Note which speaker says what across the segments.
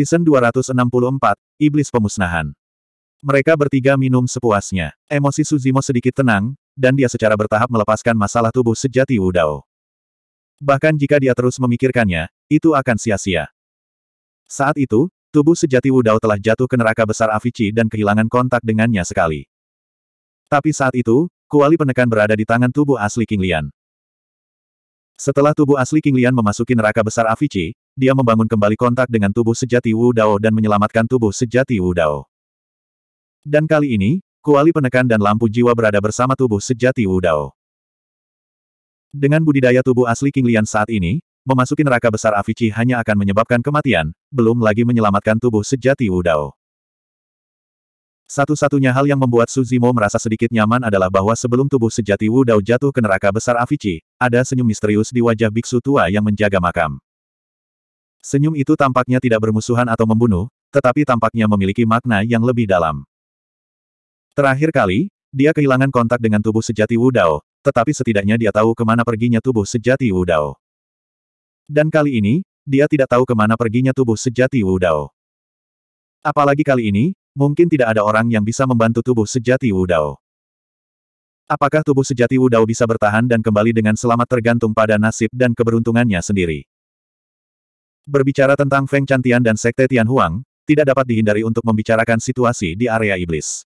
Speaker 1: Season 264, Iblis Pemusnahan. Mereka bertiga minum sepuasnya. Emosi Suzimo sedikit tenang, dan dia secara bertahap melepaskan masalah tubuh sejati Wudao. Bahkan jika dia terus memikirkannya, itu akan sia-sia. Saat itu, tubuh sejati Wudao telah jatuh ke neraka besar Avici dan kehilangan kontak dengannya sekali. Tapi saat itu, kuali penekan berada di tangan tubuh asli King Lian. Setelah tubuh asli King Lian memasuki neraka besar Avici, dia membangun kembali kontak dengan tubuh sejati Wu Dao dan menyelamatkan tubuh sejati Wu Dao. Dan kali ini, kuali penekan dan lampu jiwa berada bersama tubuh sejati Wu Dao. Dengan budidaya tubuh asli King Lian saat ini, memasuki neraka besar Avici hanya akan menyebabkan kematian, belum lagi menyelamatkan tubuh sejati Wu Dao. Satu-satunya hal yang membuat Suzimo merasa sedikit nyaman adalah bahwa sebelum tubuh sejati Wu Dao jatuh ke neraka besar Avici, ada senyum misterius di wajah biksu tua yang menjaga makam. Senyum itu tampaknya tidak bermusuhan atau membunuh, tetapi tampaknya memiliki makna yang lebih dalam. Terakhir kali, dia kehilangan kontak dengan tubuh sejati Wudao, tetapi setidaknya dia tahu kemana perginya tubuh sejati Wudao. Dan kali ini, dia tidak tahu kemana perginya tubuh sejati Wudao. Apalagi kali ini, mungkin tidak ada orang yang bisa membantu tubuh sejati Wudao. Apakah tubuh sejati Wudao bisa bertahan dan kembali dengan selamat tergantung pada nasib dan keberuntungannya sendiri. Berbicara tentang Feng Cantian dan Sekte Tianhuang, tidak dapat dihindari untuk membicarakan situasi di area iblis.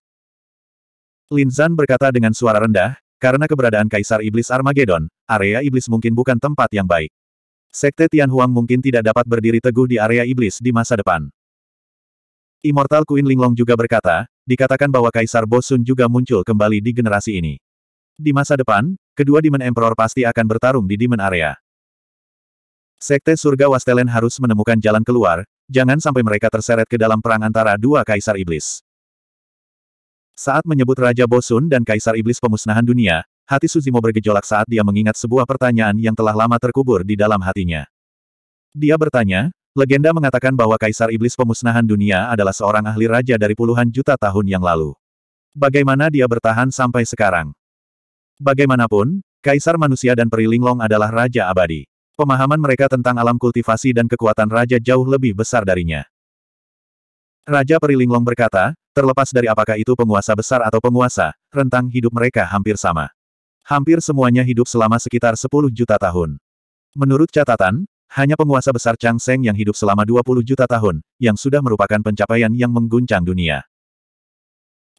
Speaker 1: Lin Zan berkata dengan suara rendah, karena keberadaan Kaisar Iblis Armageddon, area iblis mungkin bukan tempat yang baik. Sekte Tianhuang mungkin tidak dapat berdiri teguh di area iblis di masa depan. Immortal Queen Linglong juga berkata, dikatakan bahwa Kaisar Bosun juga muncul kembali di generasi ini. Di masa depan, kedua Demon Emperor pasti akan bertarung di Demon Area. Sekte Surga Wastelen harus menemukan jalan keluar, jangan sampai mereka terseret ke dalam perang antara dua kaisar iblis. Saat menyebut Raja Bosun dan Kaisar Iblis Pemusnahan Dunia, hati Suzimo bergejolak saat dia mengingat sebuah pertanyaan yang telah lama terkubur di dalam hatinya. Dia bertanya, legenda mengatakan bahwa Kaisar Iblis Pemusnahan Dunia adalah seorang ahli raja dari puluhan juta tahun yang lalu. Bagaimana dia bertahan sampai sekarang? Bagaimanapun, Kaisar Manusia dan Perilinglong adalah Raja Abadi. Pemahaman mereka tentang alam kultivasi dan kekuatan raja jauh lebih besar darinya. Raja Perilinglong berkata, terlepas dari apakah itu penguasa besar atau penguasa, rentang hidup mereka hampir sama. Hampir semuanya hidup selama sekitar 10 juta tahun. Menurut catatan, hanya penguasa besar Chang Seng yang hidup selama 20 juta tahun, yang sudah merupakan pencapaian yang mengguncang dunia.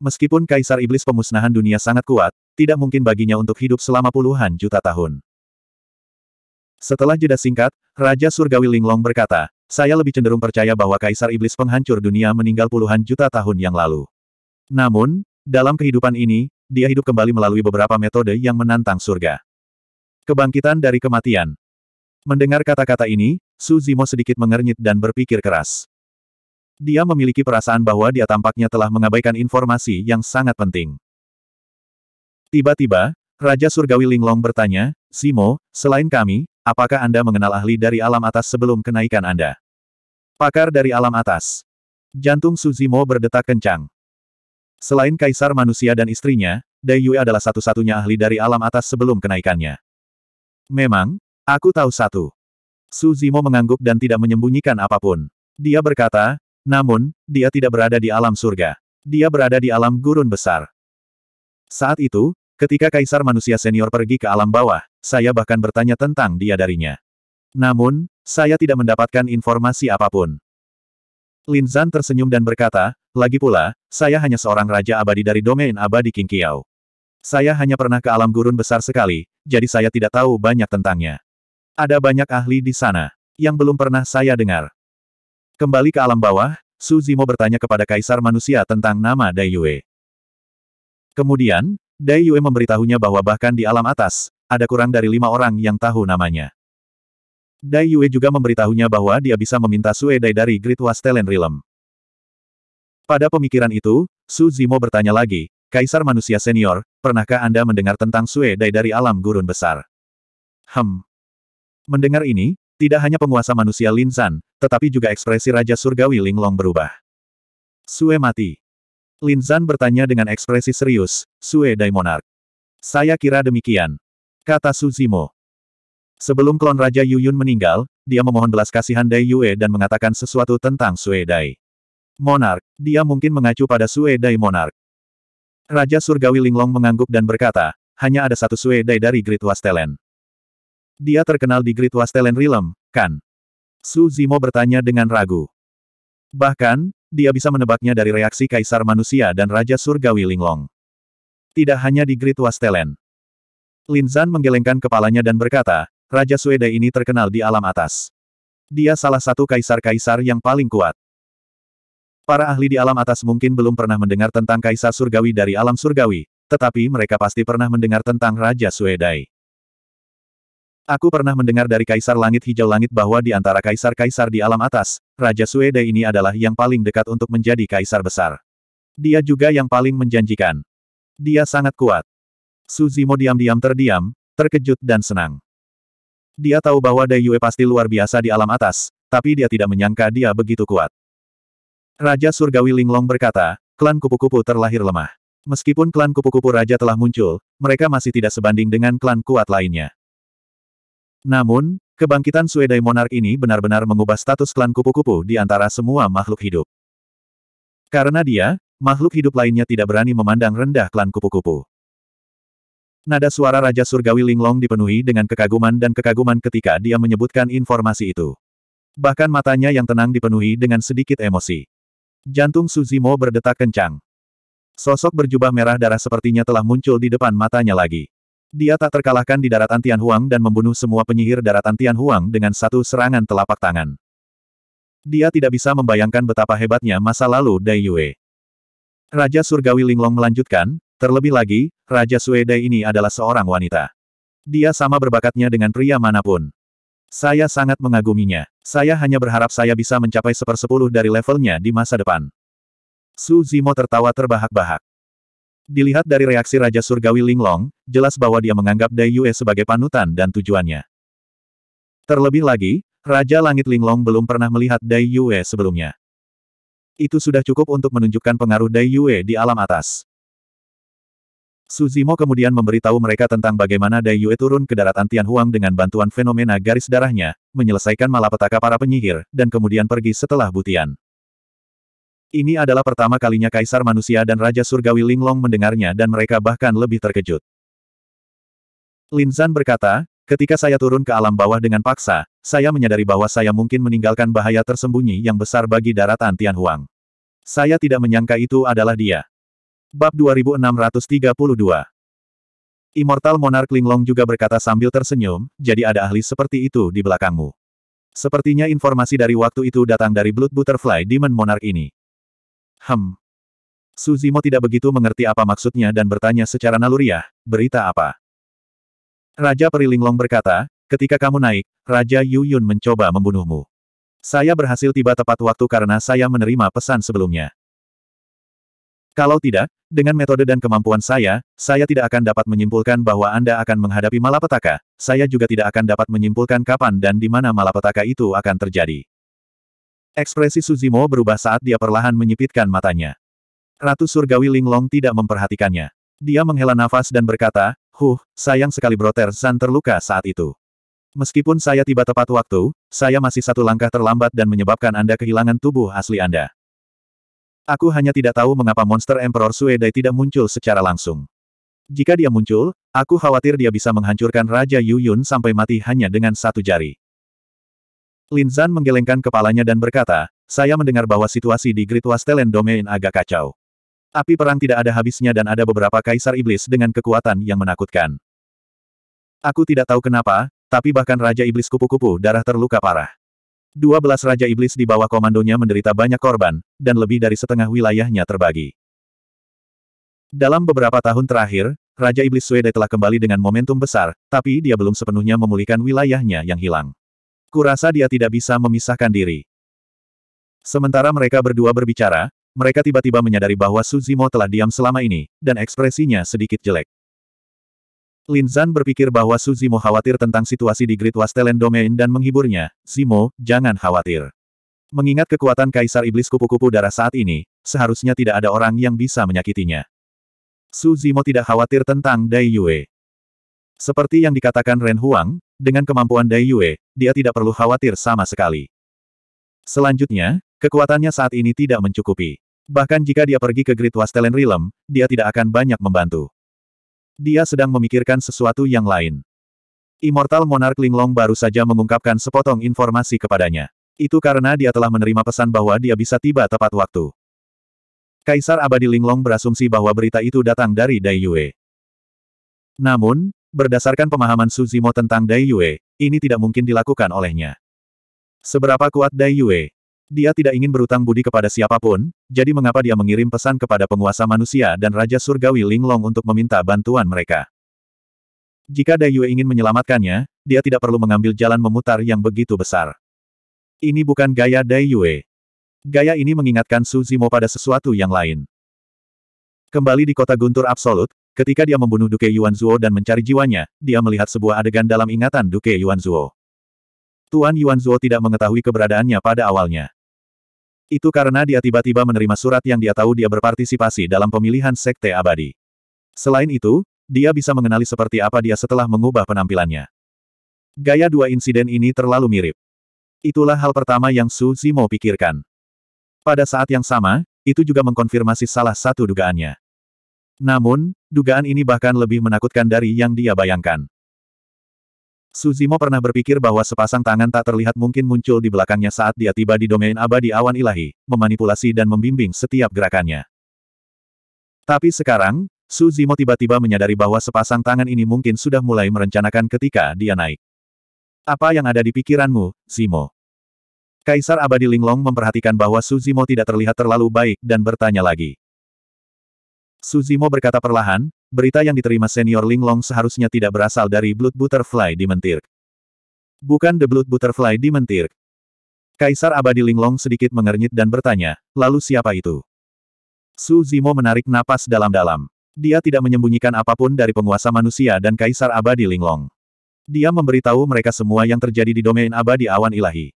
Speaker 1: Meskipun Kaisar Iblis pemusnahan dunia sangat kuat, tidak mungkin baginya untuk hidup selama puluhan juta tahun. Setelah jeda singkat, Raja Surgawi Linglong berkata, saya lebih cenderung percaya bahwa Kaisar Iblis penghancur dunia meninggal puluhan juta tahun yang lalu. Namun, dalam kehidupan ini, dia hidup kembali melalui beberapa metode yang menantang surga. Kebangkitan dari kematian. Mendengar kata-kata ini, Su Zimo sedikit mengernyit dan berpikir keras. Dia memiliki perasaan bahwa dia tampaknya telah mengabaikan informasi yang sangat penting. Tiba-tiba, Raja Surgawi Linglong bertanya, Simo, selain kami, Apakah Anda mengenal ahli dari alam atas sebelum kenaikan Anda? Pakar dari alam atas. Jantung Suzimo berdetak kencang. Selain kaisar manusia dan istrinya, Dai Yue adalah satu-satunya ahli dari alam atas sebelum kenaikannya. Memang, aku tahu satu. Suzimo mengangguk dan tidak menyembunyikan apapun. Dia berkata, namun, dia tidak berada di alam surga. Dia berada di alam gurun besar. Saat itu, Ketika kaisar manusia senior pergi ke alam bawah, saya bahkan bertanya tentang dia darinya. Namun, saya tidak mendapatkan informasi apapun. Lin Zhan tersenyum dan berkata, lagi pula, saya hanya seorang raja abadi dari domain abadi King Kiao. Saya hanya pernah ke alam gurun besar sekali, jadi saya tidak tahu banyak tentangnya. Ada banyak ahli di sana, yang belum pernah saya dengar. Kembali ke alam bawah, Su Zimo bertanya kepada Kaisar Manusia tentang nama Dai Yue. Kemudian, Dai Yue memberitahunya bahwa bahkan di alam atas, ada kurang dari lima orang yang tahu namanya. Dai Yue juga memberitahunya bahwa dia bisa meminta Sue Dai dari Great Wastelen Realm. Pada pemikiran itu, Su Zimo bertanya lagi, Kaisar Manusia Senior, pernahkah Anda mendengar tentang Sue Dai dari alam gurun besar? Hmm. Mendengar ini, tidak hanya penguasa manusia Linsan, tetapi juga ekspresi Raja Surgawi Linglong berubah. Sue mati. Lin Zan bertanya dengan ekspresi serius, Sue Monarch. Saya kira demikian. Kata Suzimo. Sebelum klon Raja Yuyun meninggal, dia memohon belas kasihan Dai Yue dan mengatakan sesuatu tentang Sue Dai. Monark, dia mungkin mengacu pada Sue Dai Monark. Raja Surgawi Linglong mengangguk dan berkata, hanya ada satu Sue Dai dari Great Wastelen. Dia terkenal di Great Wastelen Realm, kan? Su Zimo bertanya dengan ragu. Bahkan, dia bisa menebaknya dari reaksi Kaisar Manusia dan Raja Surgawi Linglong. Tidak hanya di Great Wastelen. Linzan menggelengkan kepalanya dan berkata, Raja Suede ini terkenal di alam atas. Dia salah satu kaisar-kaisar yang paling kuat. Para ahli di alam atas mungkin belum pernah mendengar tentang kaisar surgawi dari alam surgawi, tetapi mereka pasti pernah mendengar tentang Raja Suedai. Aku pernah mendengar dari Kaisar Langit Hijau Langit bahwa di antara kaisar-kaisar di alam atas, Raja Suede ini adalah yang paling dekat untuk menjadi kaisar besar. Dia juga yang paling menjanjikan. Dia sangat kuat. Suzimo diam-diam terdiam, terkejut dan senang. Dia tahu bahwa Dai Yue pasti luar biasa di alam atas, tapi dia tidak menyangka dia begitu kuat. Raja Surgawi Linglong berkata, klan kupu-kupu terlahir lemah. Meskipun klan kupu-kupu raja telah muncul, mereka masih tidak sebanding dengan klan kuat lainnya. Namun, kebangkitan Suedai Monark ini benar-benar mengubah status klan kupu-kupu di antara semua makhluk hidup. Karena dia, makhluk hidup lainnya tidak berani memandang rendah klan kupu-kupu. Nada suara Raja Surgawi Linglong dipenuhi dengan kekaguman dan kekaguman ketika dia menyebutkan informasi itu. Bahkan matanya yang tenang dipenuhi dengan sedikit emosi. Jantung Suzimo berdetak kencang. Sosok berjubah merah darah sepertinya telah muncul di depan matanya lagi. Dia tak terkalahkan di daratan Tianhuang dan membunuh semua penyihir daratan Tianhuang dengan satu serangan telapak tangan. Dia tidak bisa membayangkan betapa hebatnya masa lalu Dai Yue. Raja Surgawi Linglong melanjutkan, terlebih lagi, Raja Sue Dai ini adalah seorang wanita. Dia sama berbakatnya dengan pria manapun. Saya sangat mengaguminya. Saya hanya berharap saya bisa mencapai sepersepuluh dari levelnya di masa depan. Su Zimo tertawa terbahak-bahak. Dilihat dari reaksi Raja Surgawi Linglong, jelas bahwa dia menganggap Dai Yue sebagai panutan dan tujuannya. Terlebih lagi, Raja Langit Linglong belum pernah melihat Dai Yue sebelumnya. Itu sudah cukup untuk menunjukkan pengaruh Dai Yue di alam atas. Suzimo kemudian memberitahu mereka tentang bagaimana Dai Yue turun ke daratan Tianhuang dengan bantuan fenomena garis darahnya, menyelesaikan malapetaka para penyihir, dan kemudian pergi setelah Butian. Ini adalah pertama kalinya Kaisar Manusia dan Raja Surgawi Linglong mendengarnya dan mereka bahkan lebih terkejut. Linzan berkata, ketika saya turun ke alam bawah dengan paksa, saya menyadari bahwa saya mungkin meninggalkan bahaya tersembunyi yang besar bagi daratan Tianhuang. Saya tidak menyangka itu adalah dia. Bab 2632 Immortal Monarch Linglong juga berkata sambil tersenyum, jadi ada ahli seperti itu di belakangmu. Sepertinya informasi dari waktu itu datang dari Blood Butterfly Demon Monarch ini. Hem. Suzimo tidak begitu mengerti apa maksudnya dan bertanya secara naluriah, berita apa? Raja Perilinglong berkata, ketika kamu naik, Raja Yu Yun mencoba membunuhmu. Saya berhasil tiba tepat waktu karena saya menerima pesan sebelumnya. Kalau tidak, dengan metode dan kemampuan saya, saya tidak akan dapat menyimpulkan bahwa Anda akan menghadapi malapetaka, saya juga tidak akan dapat menyimpulkan kapan dan di mana malapetaka itu akan terjadi. Ekspresi Suzimo berubah saat dia perlahan menyipitkan matanya. Ratu Surgawi Linglong tidak memperhatikannya. Dia menghela nafas dan berkata, Huh, sayang sekali Broter San terluka saat itu. Meskipun saya tiba tepat waktu, saya masih satu langkah terlambat dan menyebabkan Anda kehilangan tubuh asli Anda. Aku hanya tidak tahu mengapa monster Emperor Suedai tidak muncul secara langsung. Jika dia muncul, aku khawatir dia bisa menghancurkan Raja Yuyun sampai mati hanya dengan satu jari. Lin Zan menggelengkan kepalanya dan berkata, saya mendengar bahwa situasi di Great Wastelen Domain agak kacau. Api perang tidak ada habisnya dan ada beberapa kaisar iblis dengan kekuatan yang menakutkan. Aku tidak tahu kenapa, tapi bahkan Raja Iblis Kupu-Kupu darah terluka parah. Dua belas Raja Iblis di bawah komandonya menderita banyak korban, dan lebih dari setengah wilayahnya terbagi. Dalam beberapa tahun terakhir, Raja Iblis Swede telah kembali dengan momentum besar, tapi dia belum sepenuhnya memulihkan wilayahnya yang hilang. Kurasa dia tidak bisa memisahkan diri. Sementara mereka berdua berbicara, mereka tiba-tiba menyadari bahwa Suzimo telah diam selama ini, dan ekspresinya sedikit jelek. Lin Zan berpikir bahwa Suzimo khawatir tentang situasi di Great Wastelen Domain dan menghiburnya, Zimo, jangan khawatir. Mengingat kekuatan Kaisar Iblis Kupu-Kupu Darah saat ini, seharusnya tidak ada orang yang bisa menyakitinya. Suzimo tidak khawatir tentang Dai Yue. Seperti yang dikatakan Ren Huang, dengan kemampuan Dai Yue, dia tidak perlu khawatir sama sekali. Selanjutnya, kekuatannya saat ini tidak mencukupi. Bahkan jika dia pergi ke Great Wastelen Realm, dia tidak akan banyak membantu. Dia sedang memikirkan sesuatu yang lain. Immortal Monarch Linglong baru saja mengungkapkan sepotong informasi kepadanya. Itu karena dia telah menerima pesan bahwa dia bisa tiba tepat waktu. Kaisar Abadi Linglong berasumsi bahwa berita itu datang dari Dai Yue. Namun, Berdasarkan pemahaman Suzimo tentang Dai Yue, ini tidak mungkin dilakukan olehnya. Seberapa kuat Dai Yue? Dia tidak ingin berutang budi kepada siapapun, jadi mengapa dia mengirim pesan kepada penguasa manusia dan Raja Surgawi Linglong untuk meminta bantuan mereka? Jika Dai Yue ingin menyelamatkannya, dia tidak perlu mengambil jalan memutar yang begitu besar. Ini bukan gaya Dai Yue. Gaya ini mengingatkan Suzimo pada sesuatu yang lain. Kembali di kota Guntur Absolut, Ketika dia membunuh Duke Yuan Zuo dan mencari jiwanya, dia melihat sebuah adegan dalam ingatan Duke Yuan Zuo. Tuan Yuan Zuo tidak mengetahui keberadaannya pada awalnya. Itu karena dia tiba-tiba menerima surat yang dia tahu dia berpartisipasi dalam pemilihan Sekte Abadi. Selain itu, dia bisa mengenali seperti apa dia setelah mengubah penampilannya. Gaya dua insiden ini terlalu mirip. Itulah hal pertama yang Su Zimo pikirkan. Pada saat yang sama, itu juga mengkonfirmasi salah satu dugaannya. Namun, dugaan ini bahkan lebih menakutkan dari yang dia bayangkan. Suzimo pernah berpikir bahwa sepasang tangan tak terlihat mungkin muncul di belakangnya saat dia tiba di domain abadi awan ilahi, memanipulasi dan membimbing setiap gerakannya. Tapi sekarang, Suzimo tiba-tiba menyadari bahwa sepasang tangan ini mungkin sudah mulai merencanakan ketika dia naik. Apa yang ada di pikiranmu, Zimo? Kaisar abadi Linglong memperhatikan bahwa Suzimo tidak terlihat terlalu baik dan bertanya lagi. Suzimo berkata perlahan, berita yang diterima senior Linglong seharusnya tidak berasal dari Blood Butterfly di Mentir. Bukan The Blood Butterfly di Mentir. Kaisar Abadi Linglong sedikit mengernyit dan bertanya, lalu siapa itu? Su Zimo menarik napas dalam-dalam. Dia tidak menyembunyikan apapun dari penguasa manusia dan Kaisar Abadi Linglong. Dia memberitahu mereka semua yang terjadi di domain abadi awan ilahi.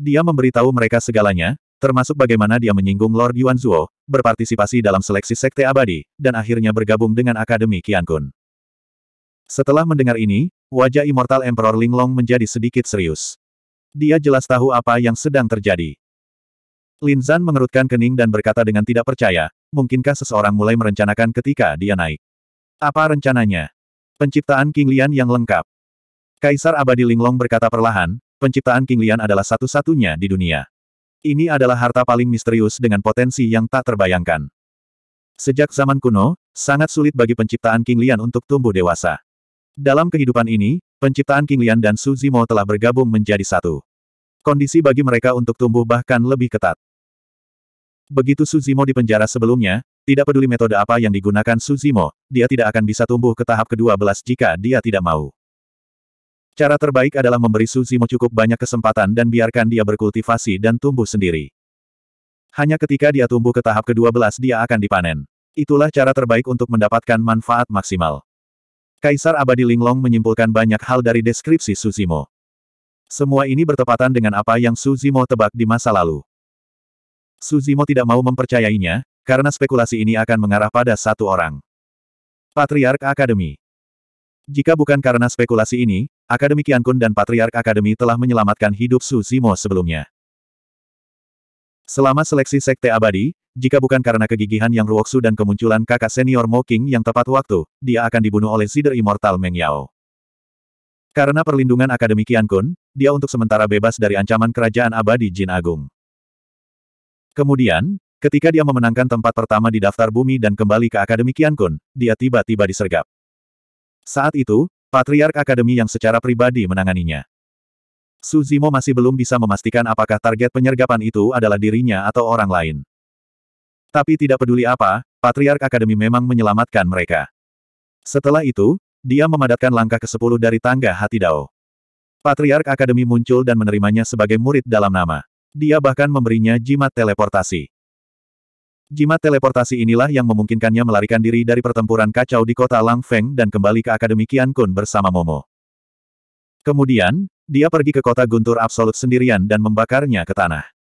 Speaker 1: Dia memberitahu mereka segalanya, termasuk bagaimana dia menyinggung Lord Yuan Zuo, berpartisipasi dalam seleksi sekte abadi, dan akhirnya bergabung dengan Akademi Qiankun. Kun. Setelah mendengar ini, wajah Immortal Emperor Linglong menjadi sedikit serius. Dia jelas tahu apa yang sedang terjadi. Lin Zan mengerutkan kening dan berkata dengan tidak percaya, mungkinkah seseorang mulai merencanakan ketika dia naik? Apa rencananya? Penciptaan King Lian yang lengkap. Kaisar Abadi Linglong berkata perlahan, penciptaan King Lian adalah satu-satunya di dunia. Ini adalah harta paling misterius dengan potensi yang tak terbayangkan. Sejak zaman kuno, sangat sulit bagi penciptaan King Lian untuk tumbuh dewasa. Dalam kehidupan ini, penciptaan King Lian dan Su Zimo telah bergabung menjadi satu. Kondisi bagi mereka untuk tumbuh bahkan lebih ketat. Begitu Su Zimo dipenjara sebelumnya, tidak peduli metode apa yang digunakan Su Zimo, dia tidak akan bisa tumbuh ke tahap ke-12 jika dia tidak mau. Cara terbaik adalah memberi Suzimo cukup banyak kesempatan dan biarkan dia berkultivasi dan tumbuh sendiri. Hanya ketika dia tumbuh ke tahap ke-12 dia akan dipanen. Itulah cara terbaik untuk mendapatkan manfaat maksimal. Kaisar Abadi Linglong menyimpulkan banyak hal dari deskripsi Suzimo. Semua ini bertepatan dengan apa yang Suzimo tebak di masa lalu. Suzimo tidak mau mempercayainya, karena spekulasi ini akan mengarah pada satu orang. Patriark Akademi Jika bukan karena spekulasi ini, Akademi Kun dan Patriark Akademi telah menyelamatkan hidup Su Zimo sebelumnya. Selama seleksi Sekte Abadi, jika bukan karena kegigihan yang Ruoksu dan kemunculan kakak senior Mo King yang tepat waktu, dia akan dibunuh oleh Sider Immortal Meng Yao. Karena perlindungan Akademi Kun, dia untuk sementara bebas dari ancaman kerajaan abadi Jin Agung. Kemudian, ketika dia memenangkan tempat pertama di daftar bumi dan kembali ke Akademi Kun, dia tiba-tiba disergap. Saat itu, Patriark Akademi yang secara pribadi menanganinya. Suzimo masih belum bisa memastikan apakah target penyergapan itu adalah dirinya atau orang lain. Tapi tidak peduli apa, Patriark Akademi memang menyelamatkan mereka. Setelah itu, dia memadatkan langkah ke sepuluh dari tangga hati Dao. Patriark Akademi muncul dan menerimanya sebagai murid dalam nama. Dia bahkan memberinya jimat teleportasi. Jimat teleportasi inilah yang memungkinkannya melarikan diri dari pertempuran kacau di kota Lang Feng dan kembali ke Akademi Qian Kun bersama Momo. Kemudian, dia pergi ke kota Guntur Absolut sendirian dan membakarnya ke tanah.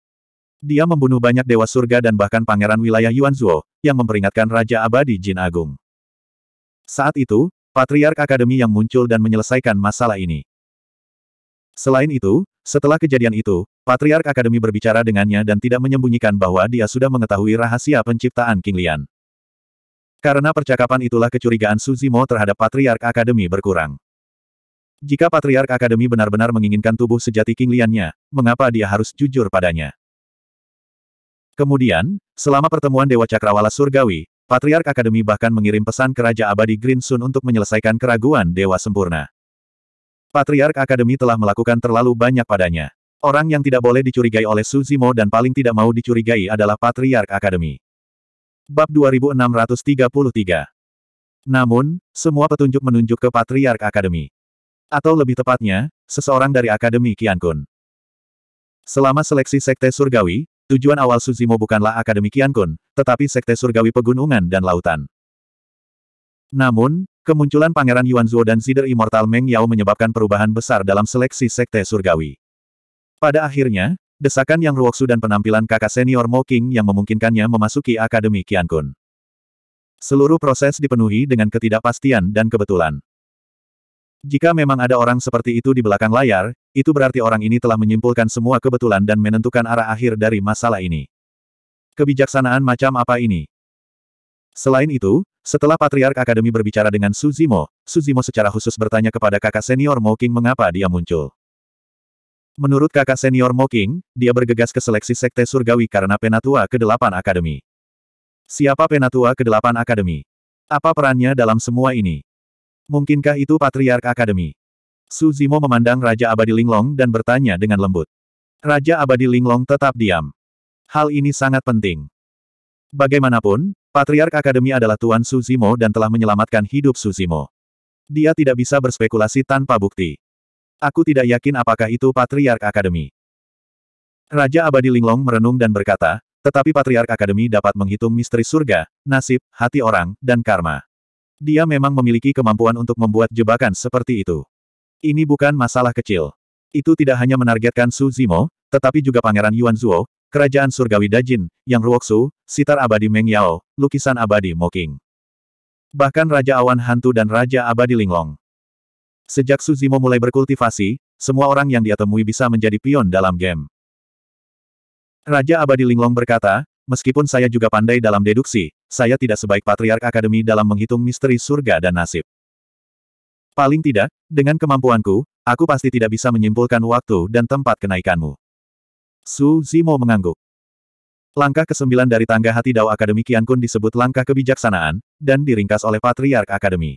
Speaker 1: Dia membunuh banyak dewa surga dan bahkan pangeran wilayah Yuanzuo, yang memperingatkan Raja Abadi Jin Agung. Saat itu, Patriark Akademi yang muncul dan menyelesaikan masalah ini. Selain itu, setelah kejadian itu, Patriark Akademi berbicara dengannya dan tidak menyembunyikan bahwa dia sudah mengetahui rahasia penciptaan King Lian. Karena percakapan itulah kecurigaan Suzimo terhadap Patriark Akademi berkurang. Jika Patriark Akademi benar-benar menginginkan tubuh sejati King Liannya, mengapa dia harus jujur padanya? Kemudian, selama pertemuan Dewa Cakrawala Surgawi, Patriark Akademi bahkan mengirim pesan ke Raja Abadi Green Sun untuk menyelesaikan keraguan Dewa Sempurna. Patriark Akademi telah melakukan terlalu banyak padanya. Orang yang tidak boleh dicurigai oleh Suzimo dan paling tidak mau dicurigai adalah Patriark Akademi. Bab 2633 Namun, semua petunjuk menunjuk ke Patriark Akademi. Atau lebih tepatnya, seseorang dari Akademi Kiankun. Selama seleksi Sekte Surgawi, tujuan awal Suzimo bukanlah Akademi Kiankun, tetapi Sekte Surgawi Pegunungan dan Lautan. Namun, Kemunculan Pangeran Yuan Zhuo dan Zider Immortal Meng Yao menyebabkan perubahan besar dalam seleksi Sekte Surgawi. Pada akhirnya, desakan yang ruoksu dan penampilan kakak senior Mo King yang memungkinkannya memasuki Akademi Qiankun. Seluruh proses dipenuhi dengan ketidakpastian dan kebetulan. Jika memang ada orang seperti itu di belakang layar, itu berarti orang ini telah menyimpulkan semua kebetulan dan menentukan arah akhir dari masalah ini. Kebijaksanaan macam apa ini? Selain itu, setelah Patriark Akademi berbicara dengan Suzimo, Suzimo secara khusus bertanya kepada kakak senior Moking mengapa dia muncul. Menurut kakak senior Moking, dia bergegas ke seleksi Sekte Surgawi karena Penatua ke-8 Akademi. Siapa Penatua ke-8 Akademi? Apa perannya dalam semua ini? Mungkinkah itu Patriark Akademi? Suzimo memandang Raja Abadi Linglong dan bertanya dengan lembut. Raja Abadi Linglong tetap diam. Hal ini sangat penting. Bagaimanapun, Patriark Akademi adalah Tuan Suzimo dan telah menyelamatkan hidup Suzimo. Dia tidak bisa berspekulasi tanpa bukti. Aku tidak yakin apakah itu Patriark Akademi. Raja Abadi Linglong merenung dan berkata, tetapi Patriark Akademi dapat menghitung misteri surga, nasib, hati orang, dan karma. Dia memang memiliki kemampuan untuk membuat jebakan seperti itu. Ini bukan masalah kecil. Itu tidak hanya menargetkan Su Zimo, tetapi juga Pangeran Yuan Zuo, Kerajaan Surgawi Dajin, Yang Ruoksu, Sitar Abadi Meng Yao, Lukisan Abadi Moking. Bahkan Raja Awan Hantu dan Raja Abadi Linglong. Sejak Suzimo mulai berkultivasi, semua orang yang dia temui bisa menjadi pion dalam game. Raja Abadi Linglong berkata, meskipun saya juga pandai dalam deduksi, saya tidak sebaik Patriark Akademi dalam menghitung misteri surga dan nasib. Paling tidak, dengan kemampuanku, aku pasti tidak bisa menyimpulkan waktu dan tempat kenaikanmu. Su Zimo mengangguk. Langkah ke kesembilan dari tangga hati Dao Akademi Kian Kun disebut langkah kebijaksanaan, dan diringkas oleh Patriark Akademi.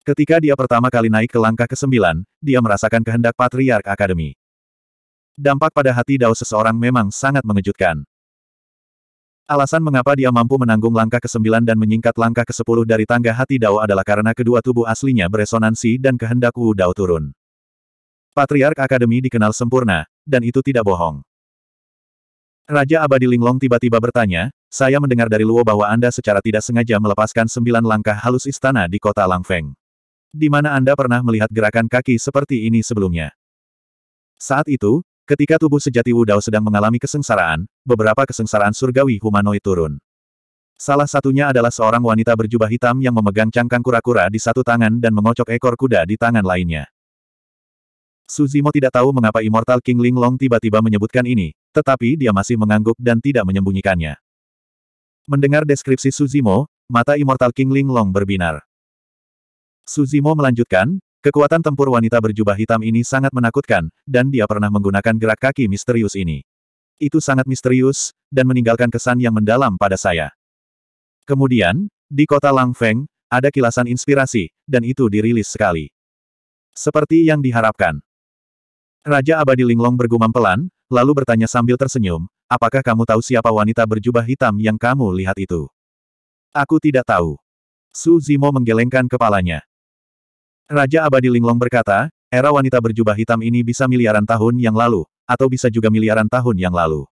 Speaker 1: Ketika dia pertama kali naik ke langkah ke kesembilan, dia merasakan kehendak Patriark Akademi. Dampak pada hati Dao seseorang memang sangat mengejutkan. Alasan mengapa dia mampu menanggung langkah ke kesembilan dan menyingkat langkah ke ke-10 dari tangga hati Dao adalah karena kedua tubuh aslinya beresonansi dan kehendak Wu Dao turun. Patriark Akademi dikenal sempurna, dan itu tidak bohong. Raja Abadi Linglong tiba-tiba bertanya, saya mendengar dari Luo bahwa Anda secara tidak sengaja melepaskan sembilan langkah halus istana di kota Langfeng. Di mana Anda pernah melihat gerakan kaki seperti ini sebelumnya? Saat itu, ketika tubuh sejati Wudao sedang mengalami kesengsaraan, beberapa kesengsaraan surgawi humanoid turun. Salah satunya adalah seorang wanita berjubah hitam yang memegang cangkang kura-kura di satu tangan dan mengocok ekor kuda di tangan lainnya. Suzimo tidak tahu mengapa Immortal King Long tiba-tiba menyebutkan ini, tetapi dia masih mengangguk dan tidak menyembunyikannya. Mendengar deskripsi Suzimo, mata Immortal King Long berbinar. Suzimo melanjutkan, kekuatan tempur wanita berjubah hitam ini sangat menakutkan, dan dia pernah menggunakan gerak kaki misterius ini. Itu sangat misterius, dan meninggalkan kesan yang mendalam pada saya. Kemudian, di kota Langfeng, ada kilasan inspirasi, dan itu dirilis sekali. Seperti yang diharapkan. Raja Abadi Linglong bergumam pelan, lalu bertanya sambil tersenyum, apakah kamu tahu siapa wanita berjubah hitam yang kamu lihat itu? Aku tidak tahu. Su Zimo menggelengkan kepalanya. Raja Abadi Linglong berkata, era wanita berjubah hitam ini bisa miliaran tahun yang lalu, atau bisa juga miliaran tahun yang lalu.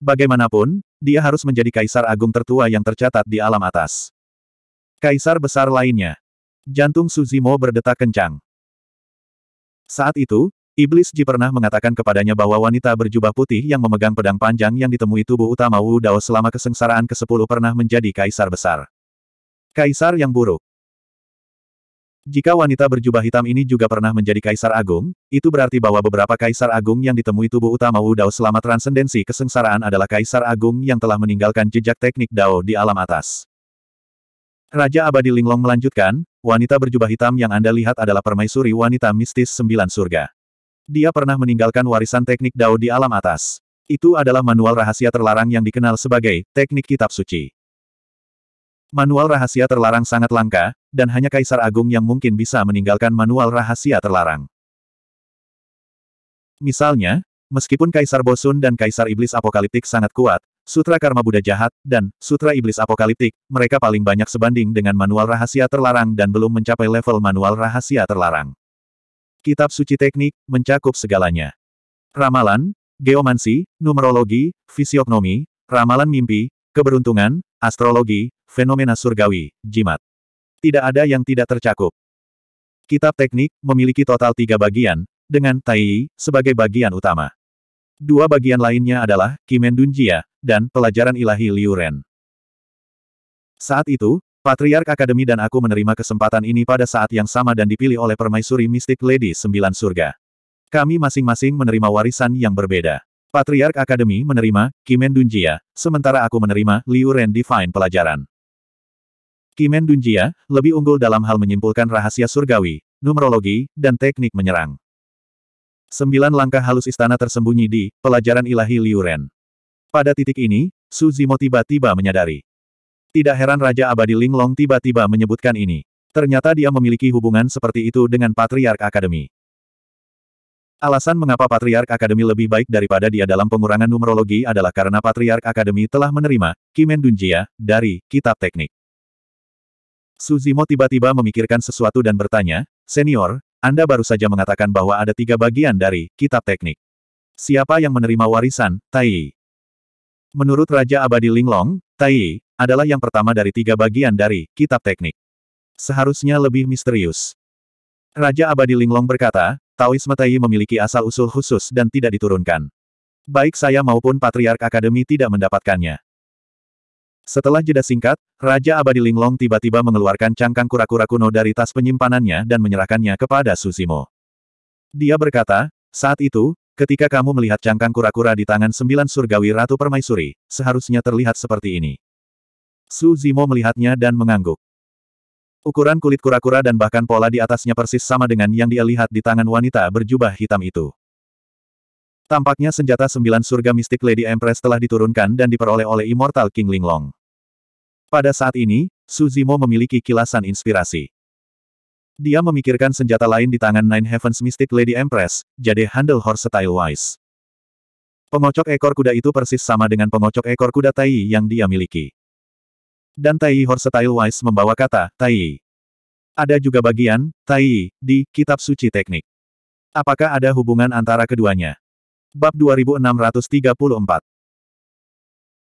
Speaker 1: Bagaimanapun, dia harus menjadi kaisar agung tertua yang tercatat di alam atas. Kaisar besar lainnya. Jantung Suzimo berdetak kencang. Saat itu, Iblis Ji pernah mengatakan kepadanya bahwa wanita berjubah putih yang memegang pedang panjang yang ditemui tubuh utama Wu Dao selama kesengsaraan ke-10 pernah menjadi kaisar besar. Kaisar yang buruk. Jika wanita berjubah hitam ini juga pernah menjadi kaisar agung, itu berarti bahwa beberapa kaisar agung yang ditemui tubuh utama Wu Dao selama transendensi kesengsaraan adalah kaisar agung yang telah meninggalkan jejak teknik Dao di alam atas. Raja Abadi Linglong melanjutkan, wanita berjubah hitam yang Anda lihat adalah permaisuri wanita mistis sembilan surga. Dia pernah meninggalkan warisan teknik Dao di alam atas. Itu adalah manual rahasia terlarang yang dikenal sebagai teknik kitab suci. Manual rahasia terlarang sangat langka, dan hanya Kaisar Agung yang mungkin bisa meninggalkan manual rahasia terlarang. Misalnya, meskipun Kaisar Bosun dan Kaisar Iblis Apokaliptik sangat kuat, Sutra Karma Buddha Jahat, dan Sutra Iblis Apokaliptik, mereka paling banyak sebanding dengan manual rahasia terlarang dan belum mencapai level manual rahasia terlarang. Kitab suci teknik, mencakup segalanya. Ramalan, geomansi, numerologi, fisiognomi, ramalan mimpi, keberuntungan, astrologi, fenomena surgawi, jimat. Tidak ada yang tidak tercakup. Kitab teknik memiliki total tiga bagian, dengan Tai sebagai bagian utama. Dua bagian lainnya adalah Kimen Dunjia dan Pelajaran Ilahi Liuren. Saat itu, Patriark Akademi dan aku menerima kesempatan ini pada saat yang sama dan dipilih oleh permaisuri mistik Lady Sembilan Surga. Kami masing-masing menerima warisan yang berbeda. Patriark Akademi menerima Kimen Dunjia, sementara aku menerima Liu Ren Divine pelajaran. Kimen Dunjia lebih unggul dalam hal menyimpulkan rahasia surgawi, numerologi, dan teknik menyerang. Sembilan langkah halus istana tersembunyi di pelajaran ilahi Liu Ren. Pada titik ini, Su Zimo tiba-tiba menyadari tidak heran Raja Abadi Linglong tiba-tiba menyebutkan ini. Ternyata dia memiliki hubungan seperti itu dengan Patriark Akademi. Alasan mengapa Patriark Akademi lebih baik daripada dia dalam pengurangan numerologi adalah karena Patriark Akademi telah menerima Kimen Dunjia dari Kitab Teknik. Suzimo tiba-tiba memikirkan sesuatu dan bertanya, Senior, Anda baru saja mengatakan bahwa ada tiga bagian dari Kitab Teknik. Siapa yang menerima warisan, Tai? Menurut Raja Abadi Linglong, Tai adalah yang pertama dari tiga bagian dari kitab teknik. Seharusnya lebih misterius. Raja Abadi Linglong berkata, Taoisme Tai memiliki asal-usul khusus dan tidak diturunkan. Baik saya maupun Patriark Akademi tidak mendapatkannya. Setelah jeda singkat, Raja Abadi Linglong tiba-tiba mengeluarkan cangkang kura-kura kuno dari tas penyimpanannya dan menyerahkannya kepada Susimo. Dia berkata, saat itu, Ketika kamu melihat cangkang kura-kura di tangan sembilan surgawi Ratu Permaisuri, seharusnya terlihat seperti ini. Su Zimo melihatnya dan mengangguk. Ukuran kulit kura-kura dan bahkan pola di atasnya persis sama dengan yang dia lihat di tangan wanita berjubah hitam itu. Tampaknya senjata sembilan surga mistik Lady Empress telah diturunkan dan diperoleh oleh Immortal King Linglong. Pada saat ini, Su Zimo memiliki kilasan inspirasi. Dia memikirkan senjata lain di tangan Nine Heavens Mystic Lady Empress, jadi handle horse style wise. Pengocok ekor kuda itu persis sama dengan pengocok ekor kuda Tai yang dia miliki. Dan Tai horse style wise membawa kata, Tai. Ada juga bagian, Tai, di Kitab Suci Teknik. Apakah ada hubungan antara keduanya? Bab 2634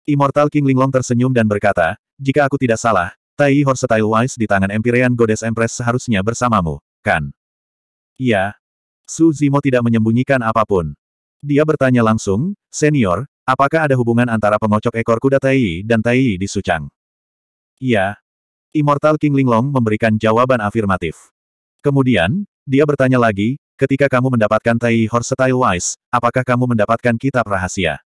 Speaker 1: Immortal King Linglong tersenyum dan berkata, jika aku tidak salah, Tai Tail Wise di tangan Empyrean Goddess Empress seharusnya bersamamu, kan? Iya. Su Zimo tidak menyembunyikan apapun. Dia bertanya langsung, Senior, apakah ada hubungan antara pengocok ekor kuda Tai dan Tai di Sucang? Ya, Immortal King Linglong memberikan jawaban afirmatif. Kemudian, dia bertanya lagi, ketika kamu mendapatkan Tai Tail Wise, apakah kamu mendapatkan kitab rahasia?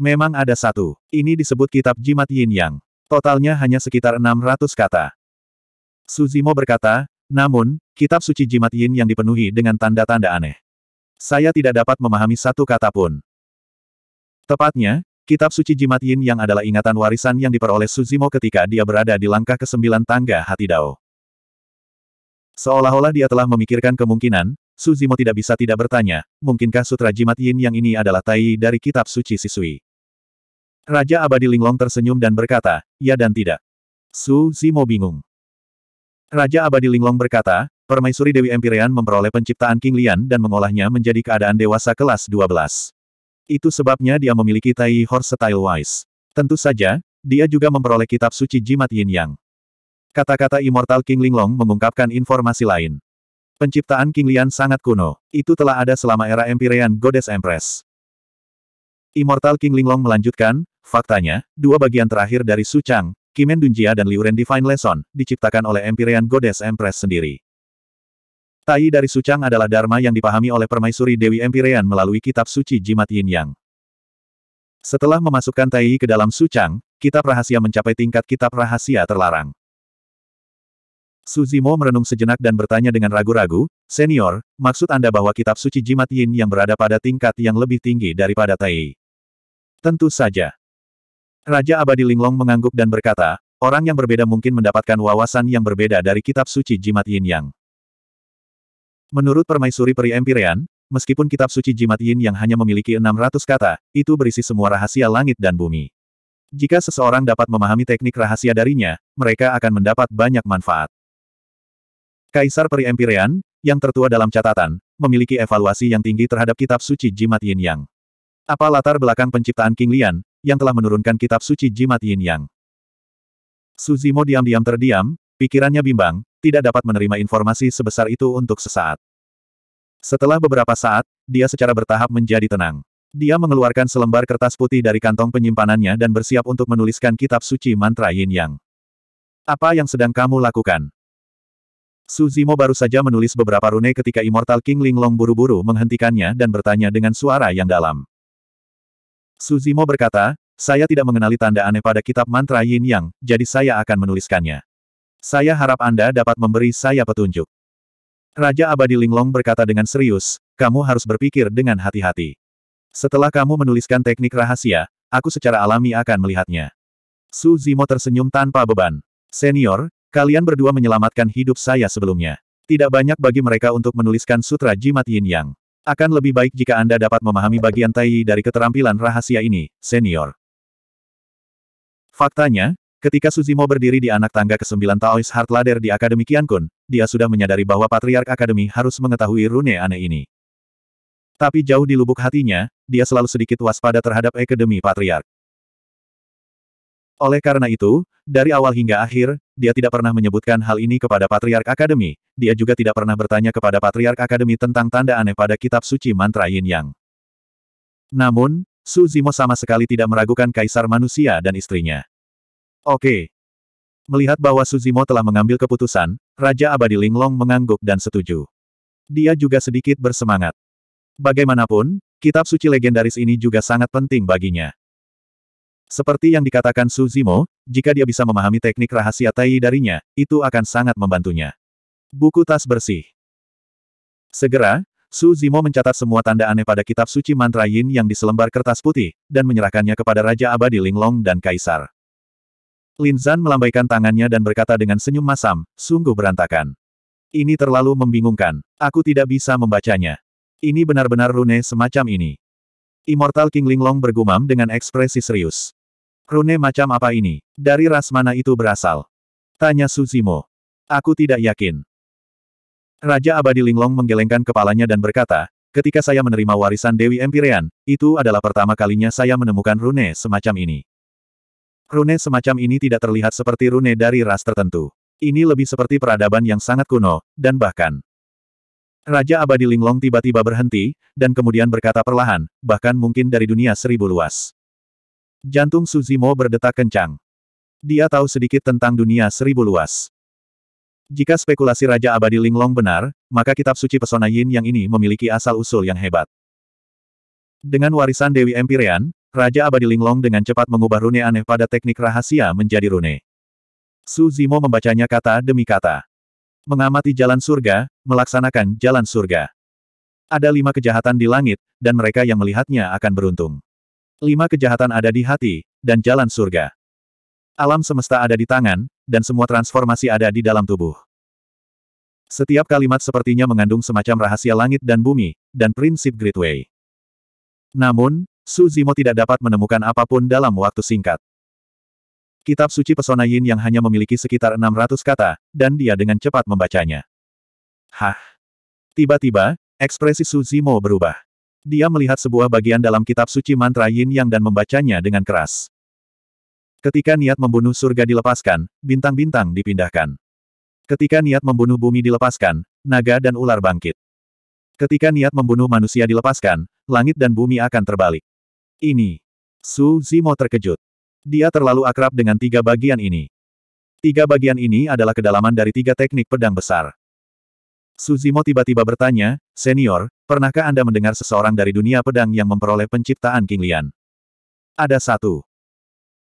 Speaker 1: Memang ada satu. Ini disebut kitab jimat Yin Yang. Totalnya hanya sekitar 600 kata. Suzimo berkata, namun, kitab suci jimat yin yang dipenuhi dengan tanda-tanda aneh. Saya tidak dapat memahami satu kata pun. Tepatnya, kitab suci jimat yin yang adalah ingatan warisan yang diperoleh Suzimo ketika dia berada di langkah ke-9 tangga hati Dao. Seolah-olah dia telah memikirkan kemungkinan, Suzimo tidak bisa tidak bertanya, mungkinkah sutra jimat yin yang ini adalah tai dari kitab suci Sisui? Raja Abadi Linglong tersenyum dan berkata, ya dan tidak. Su Zimo bingung. Raja Abadi Linglong berkata, Permaisuri Dewi Empyrean memperoleh penciptaan King Lian dan mengolahnya menjadi keadaan dewasa kelas 12. Itu sebabnya dia memiliki Tai Horse Style Wise. Tentu saja, dia juga memperoleh kitab suci jimat Yin Yang. Kata-kata Immortal King Linglong mengungkapkan informasi lain. Penciptaan King Lian sangat kuno. Itu telah ada selama era Empyrean Goddess Empress. Immortal King Linglong melanjutkan, Faktanya, dua bagian terakhir dari Su Chang, Kimen Dunjia dan Liuren Divine Lesson, diciptakan oleh Empyrean Goddess Empress sendiri. Tai dari Su Chang adalah dharma yang dipahami oleh permaisuri Dewi Empyrean melalui kitab suci Jimat Yin Yang. Setelah memasukkan Tai ke dalam Su Chang, kitab rahasia mencapai tingkat kitab rahasia terlarang. Suzimo merenung sejenak dan bertanya dengan ragu-ragu, Senior, maksud Anda bahwa kitab suci jimat yin yang berada pada tingkat yang lebih tinggi daripada Tai? Tentu saja. Raja Abadi Linglong mengangguk dan berkata, orang yang berbeda mungkin mendapatkan wawasan yang berbeda dari kitab suci jimat yin yang. Menurut permaisuri peri Empirean, meskipun kitab suci jimat yin yang hanya memiliki 600 kata, itu berisi semua rahasia langit dan bumi. Jika seseorang dapat memahami teknik rahasia darinya, mereka akan mendapat banyak manfaat. Kaisar peri Empirean, yang tertua dalam catatan, memiliki evaluasi yang tinggi terhadap kitab suci jimat yin yang. Apa latar belakang penciptaan King Lian, yang telah menurunkan kitab suci jimat Yin Yang. Suzimo diam-diam terdiam, pikirannya bimbang, tidak dapat menerima informasi sebesar itu untuk sesaat. Setelah beberapa saat, dia secara bertahap menjadi tenang. Dia mengeluarkan selembar kertas putih dari kantong penyimpanannya dan bersiap untuk menuliskan kitab suci mantra Yin Yang. Apa yang sedang kamu lakukan? Suzimo baru saja menulis beberapa rune ketika Immortal King Linglong buru-buru menghentikannya dan bertanya dengan suara yang dalam. Suzimo berkata, saya tidak mengenali tanda aneh pada kitab mantra Yin Yang, jadi saya akan menuliskannya. Saya harap Anda dapat memberi saya petunjuk. Raja Abadi Linglong berkata dengan serius, kamu harus berpikir dengan hati-hati. Setelah kamu menuliskan teknik rahasia, aku secara alami akan melihatnya. Su Zimo tersenyum tanpa beban. Senior, kalian berdua menyelamatkan hidup saya sebelumnya. Tidak banyak bagi mereka untuk menuliskan sutra jimat Yin Yang. Akan lebih baik jika Anda dapat memahami bagian tai dari keterampilan rahasia ini, senior. Faktanya, ketika Suzimo berdiri di anak tangga ke-9 Taoist Heartlader di Akademi Kiankun, dia sudah menyadari bahwa Patriark Akademi harus mengetahui rune aneh ini. Tapi jauh di lubuk hatinya, dia selalu sedikit waspada terhadap Akademi Patriark. Oleh karena itu, dari awal hingga akhir, dia tidak pernah menyebutkan hal ini kepada Patriark Akademi, dia juga tidak pernah bertanya kepada Patriark Akademi tentang tanda aneh pada kitab suci mantra Yin Yang. Namun, Su Zimo sama sekali tidak meragukan kaisar manusia dan istrinya. Oke. Melihat bahwa Su Zimo telah mengambil keputusan, Raja Abadi Linglong mengangguk dan setuju. Dia juga sedikit bersemangat. Bagaimanapun, kitab suci legendaris ini juga sangat penting baginya. Seperti yang dikatakan Su Zimo, jika dia bisa memahami teknik rahasia Tai darinya, itu akan sangat membantunya. Buku tas bersih. Segera, Su Zimo mencatat semua tanda aneh pada kitab suci mantra Yin yang diselembar kertas putih, dan menyerahkannya kepada Raja Abadi Linglong dan Kaisar. Lin Zan melambaikan tangannya dan berkata dengan senyum masam, sungguh berantakan. Ini terlalu membingungkan. Aku tidak bisa membacanya. Ini benar-benar rune semacam ini. Immortal King Linglong bergumam dengan ekspresi serius. Rune macam apa ini? Dari ras mana itu berasal? Tanya Suzimo. Aku tidak yakin. Raja Abadi Linglong menggelengkan kepalanya dan berkata, ketika saya menerima warisan Dewi Empirean, itu adalah pertama kalinya saya menemukan rune semacam ini. Rune semacam ini tidak terlihat seperti rune dari ras tertentu. Ini lebih seperti peradaban yang sangat kuno, dan bahkan. Raja Abadi Linglong tiba-tiba berhenti, dan kemudian berkata perlahan, bahkan mungkin dari dunia seribu luas. Jantung Suzimo berdetak kencang. Dia tahu sedikit tentang dunia seribu luas. Jika spekulasi Raja Abadi Linglong benar, maka kitab suci pesona Yin yang ini memiliki asal-usul yang hebat. Dengan warisan Dewi Empyrean, Raja Abadi Linglong dengan cepat mengubah rune aneh pada teknik rahasia menjadi rune. Su Zimo membacanya kata demi kata. Mengamati jalan surga, melaksanakan jalan surga. Ada lima kejahatan di langit, dan mereka yang melihatnya akan beruntung. Lima kejahatan ada di hati, dan jalan surga. Alam semesta ada di tangan, dan semua transformasi ada di dalam tubuh. Setiap kalimat sepertinya mengandung semacam rahasia langit dan bumi, dan prinsip Great Namun, Su Zimo tidak dapat menemukan apapun dalam waktu singkat. Kitab suci pesona Yin yang hanya memiliki sekitar 600 kata, dan dia dengan cepat membacanya. Hah? Tiba-tiba, ekspresi Su Zimo berubah. Dia melihat sebuah bagian dalam kitab suci mantra Yin Yang dan membacanya dengan keras. Ketika niat membunuh surga dilepaskan, bintang-bintang dipindahkan. Ketika niat membunuh bumi dilepaskan, naga dan ular bangkit. Ketika niat membunuh manusia dilepaskan, langit dan bumi akan terbalik. Ini. Su Zimo terkejut. Dia terlalu akrab dengan tiga bagian ini. Tiga bagian ini adalah kedalaman dari tiga teknik pedang besar. Suzimo tiba-tiba bertanya, Senior, Pernahkah Anda mendengar seseorang dari dunia pedang yang memperoleh penciptaan King Lian? Ada satu.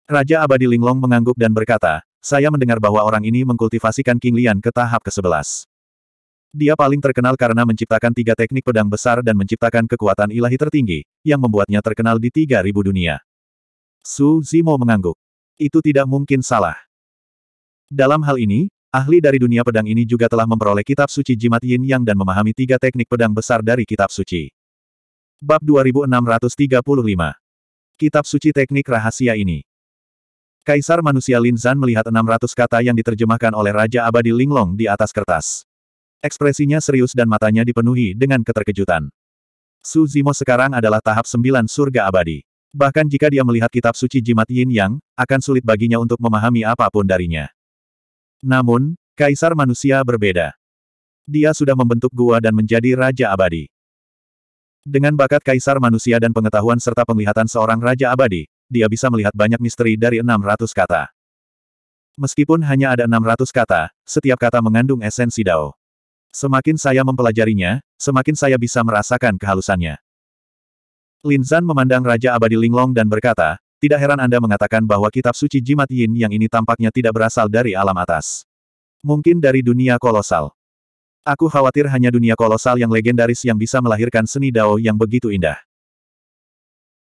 Speaker 1: Raja Abadi Linglong mengangguk dan berkata, saya mendengar bahwa orang ini mengkultivasikan King Lian ke tahap ke-11. Dia paling terkenal karena menciptakan tiga teknik pedang besar dan menciptakan kekuatan ilahi tertinggi, yang membuatnya terkenal di 3000 dunia. Su Zimo mengangguk. Itu tidak mungkin salah. Dalam hal ini, Ahli dari dunia pedang ini juga telah memperoleh kitab suci jimat yin yang dan memahami tiga teknik pedang besar dari kitab suci. Bab 2635 Kitab Suci Teknik Rahasia ini Kaisar manusia Lin Zan melihat 600 kata yang diterjemahkan oleh Raja Abadi Linglong di atas kertas. Ekspresinya serius dan matanya dipenuhi dengan keterkejutan. Su Zimo sekarang adalah tahap sembilan surga abadi. Bahkan jika dia melihat kitab suci jimat Yin Yang, akan sulit baginya untuk memahami apapun darinya. Namun, kaisar manusia berbeda. Dia sudah membentuk gua dan menjadi raja abadi. Dengan bakat kaisar manusia dan pengetahuan serta penglihatan seorang raja abadi, dia bisa melihat banyak misteri dari 600 kata. Meskipun hanya ada 600 kata, setiap kata mengandung esensi Dao. Semakin saya mempelajarinya, semakin saya bisa merasakan kehalusannya. Lin Zan memandang Raja Abadi Linglong dan berkata, tidak heran Anda mengatakan bahwa kitab suci jimat yin yang ini tampaknya tidak berasal dari alam atas. Mungkin dari dunia kolosal. Aku khawatir hanya dunia kolosal yang legendaris yang bisa melahirkan seni dao yang begitu indah.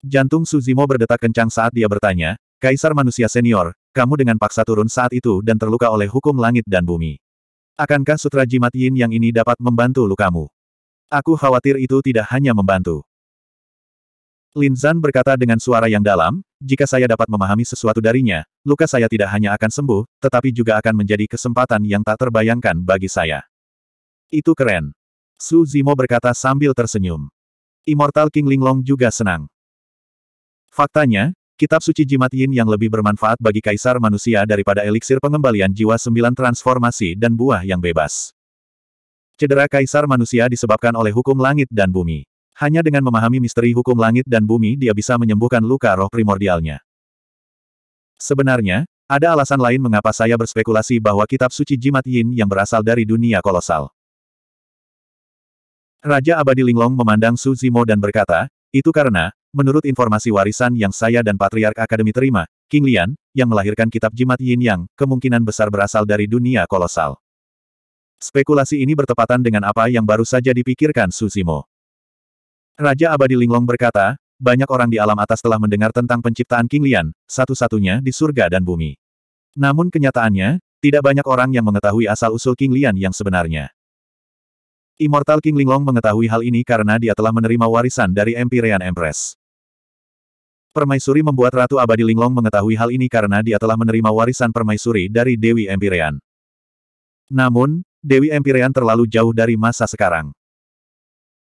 Speaker 1: Jantung Suzimo berdetak kencang saat dia bertanya, Kaisar manusia senior, kamu dengan paksa turun saat itu dan terluka oleh hukum langit dan bumi. Akankah sutra jimat yin yang ini dapat membantu lukamu? Aku khawatir itu tidak hanya membantu. Lin Zan berkata dengan suara yang dalam, jika saya dapat memahami sesuatu darinya, luka saya tidak hanya akan sembuh, tetapi juga akan menjadi kesempatan yang tak terbayangkan bagi saya. Itu keren. Su Zimo berkata sambil tersenyum. Immortal King Linglong juga senang. Faktanya, kitab suci jimat yin yang lebih bermanfaat bagi kaisar manusia daripada eliksir pengembalian jiwa sembilan transformasi dan buah yang bebas. Cedera kaisar manusia disebabkan oleh hukum langit dan bumi. Hanya dengan memahami misteri hukum langit dan bumi dia bisa menyembuhkan luka roh primordialnya. Sebenarnya, ada alasan lain mengapa saya berspekulasi bahwa kitab suci jimat yin yang berasal dari dunia kolosal. Raja Abadi Linglong memandang Su Zimo dan berkata, itu karena, menurut informasi warisan yang saya dan Patriark Akademi terima, King Lian, yang melahirkan kitab jimat yin yang, kemungkinan besar berasal dari dunia kolosal. Spekulasi ini bertepatan dengan apa yang baru saja dipikirkan Su Zimo. Raja Abadi Linglong berkata, banyak orang di alam atas telah mendengar tentang penciptaan King Lian, satu-satunya di surga dan bumi. Namun kenyataannya, tidak banyak orang yang mengetahui asal-usul King Lian yang sebenarnya. Immortal King Linglong mengetahui hal ini karena dia telah menerima warisan dari Empyrean Empress. Permaisuri membuat Ratu Abadi Linglong mengetahui hal ini karena dia telah menerima warisan permaisuri dari Dewi Empyrean. Namun, Dewi Empyrean terlalu jauh dari masa sekarang.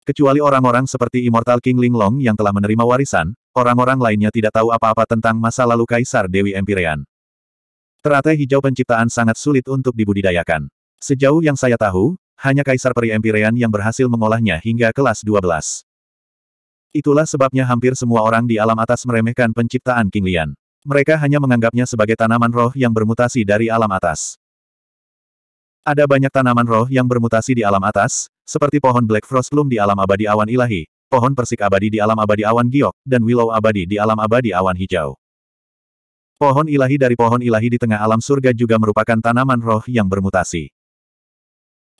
Speaker 1: Kecuali orang-orang seperti Immortal King Linglong yang telah menerima warisan, orang-orang lainnya tidak tahu apa-apa tentang masa lalu Kaisar Dewi Empyrean. Teratai hijau penciptaan sangat sulit untuk dibudidayakan. Sejauh yang saya tahu, hanya Kaisar Peri Empyrean yang berhasil mengolahnya hingga kelas 12. Itulah sebabnya hampir semua orang di alam atas meremehkan penciptaan King Lian. Mereka hanya menganggapnya sebagai tanaman roh yang bermutasi dari alam atas. Ada banyak tanaman roh yang bermutasi di alam atas, seperti pohon Black Frost Plum di alam abadi awan ilahi, pohon persik abadi di alam abadi awan giok, dan willow abadi di alam abadi awan hijau. Pohon ilahi dari pohon ilahi di tengah alam surga juga merupakan tanaman roh yang bermutasi.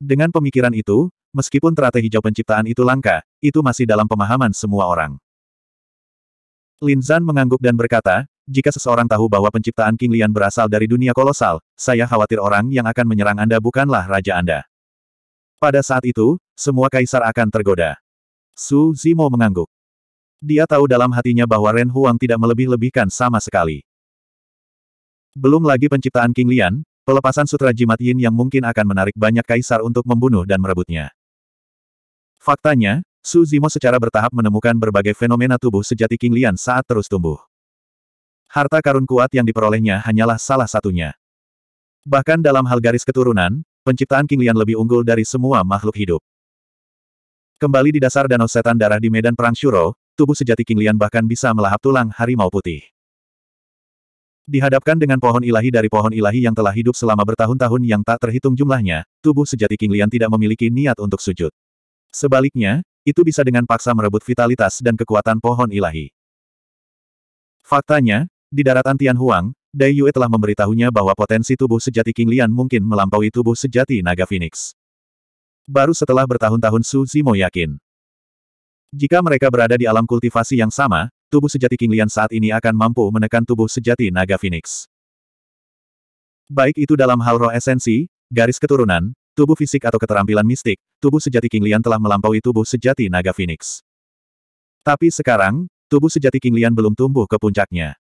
Speaker 1: Dengan pemikiran itu, meskipun teratai hijau penciptaan itu langka, itu masih dalam pemahaman semua orang. Lin Zan mengangguk dan berkata, jika seseorang tahu bahwa penciptaan King Lian berasal dari dunia kolosal, saya khawatir orang yang akan menyerang Anda bukanlah raja Anda. Pada saat itu, semua kaisar akan tergoda. Su Zimo mengangguk. Dia tahu dalam hatinya bahwa Ren Huang tidak melebih-lebihkan sama sekali. Belum lagi penciptaan King Lian, pelepasan sutra jimat yin yang mungkin akan menarik banyak kaisar untuk membunuh dan merebutnya. Faktanya, Su Zimo secara bertahap menemukan berbagai fenomena tubuh sejati King Lian saat terus tumbuh. Harta karun kuat yang diperolehnya hanyalah salah satunya. Bahkan dalam hal garis keturunan, penciptaan King Lian lebih unggul dari semua makhluk hidup. Kembali di dasar danau setan darah di medan perang Shuro, tubuh sejati King Lian bahkan bisa melahap tulang harimau putih. Dihadapkan dengan pohon ilahi dari pohon ilahi yang telah hidup selama bertahun-tahun yang tak terhitung jumlahnya, tubuh sejati King Lian tidak memiliki niat untuk sujud. Sebaliknya, itu bisa dengan paksa merebut vitalitas dan kekuatan pohon ilahi. Faktanya, di daratan Tianhuang, Dai Yue telah memberitahunya bahwa potensi tubuh sejati King Lian mungkin melampaui tubuh sejati naga Phoenix. Baru setelah bertahun-tahun Su Zimo yakin. Jika mereka berada di alam kultivasi yang sama, tubuh sejati King Lian saat ini akan mampu menekan tubuh sejati naga Phoenix. Baik itu dalam hal roh esensi, garis keturunan, tubuh fisik atau keterampilan mistik, tubuh sejati King Lian telah melampaui tubuh sejati naga Phoenix. Tapi sekarang, tubuh sejati King Lian belum tumbuh ke puncaknya.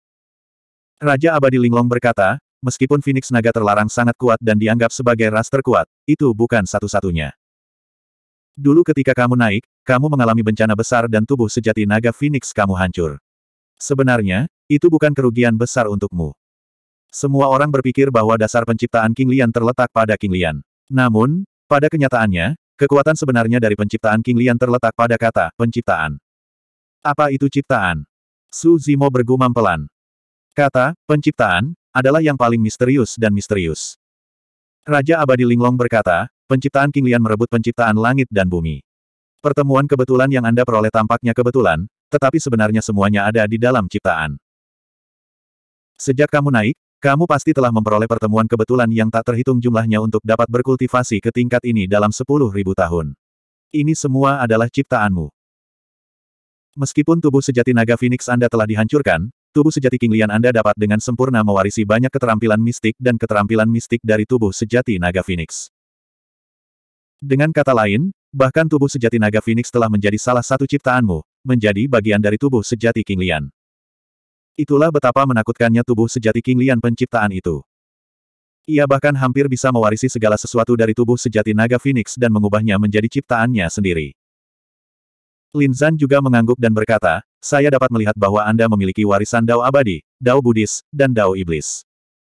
Speaker 1: Raja Abadi Linglong berkata, meskipun Phoenix Naga terlarang sangat kuat dan dianggap sebagai ras terkuat, itu bukan satu-satunya. Dulu ketika kamu naik, kamu mengalami bencana besar dan tubuh sejati naga Phoenix kamu hancur. Sebenarnya, itu bukan kerugian besar untukmu. Semua orang berpikir bahwa dasar penciptaan King Lian terletak pada King Lian. Namun, pada kenyataannya, kekuatan sebenarnya dari penciptaan King Lian terletak pada kata penciptaan. Apa itu ciptaan? Su Zimo bergumam pelan. Kata, penciptaan, adalah yang paling misterius dan misterius. Raja Abadi Linglong berkata, penciptaan King Lian merebut penciptaan langit dan bumi. Pertemuan kebetulan yang Anda peroleh tampaknya kebetulan, tetapi sebenarnya semuanya ada di dalam ciptaan. Sejak kamu naik, kamu pasti telah memperoleh pertemuan kebetulan yang tak terhitung jumlahnya untuk dapat berkultivasi ke tingkat ini dalam 10.000 tahun. Ini semua adalah ciptaanmu. Meskipun tubuh sejati naga Phoenix Anda telah dihancurkan, Tubuh sejati King Lian Anda dapat dengan sempurna mewarisi banyak keterampilan mistik dan keterampilan mistik dari tubuh sejati Naga Phoenix. Dengan kata lain, bahkan tubuh sejati Naga Phoenix telah menjadi salah satu ciptaanmu, menjadi bagian dari tubuh sejati King Lian. Itulah betapa menakutkannya tubuh sejati King Lian penciptaan itu. Ia bahkan hampir bisa mewarisi segala sesuatu dari tubuh sejati Naga Phoenix dan mengubahnya menjadi ciptaannya sendiri. Lin Zan juga mengangguk dan berkata, saya dapat melihat bahwa Anda memiliki warisan Dao abadi, Dao Buddhis, dan Dao Iblis.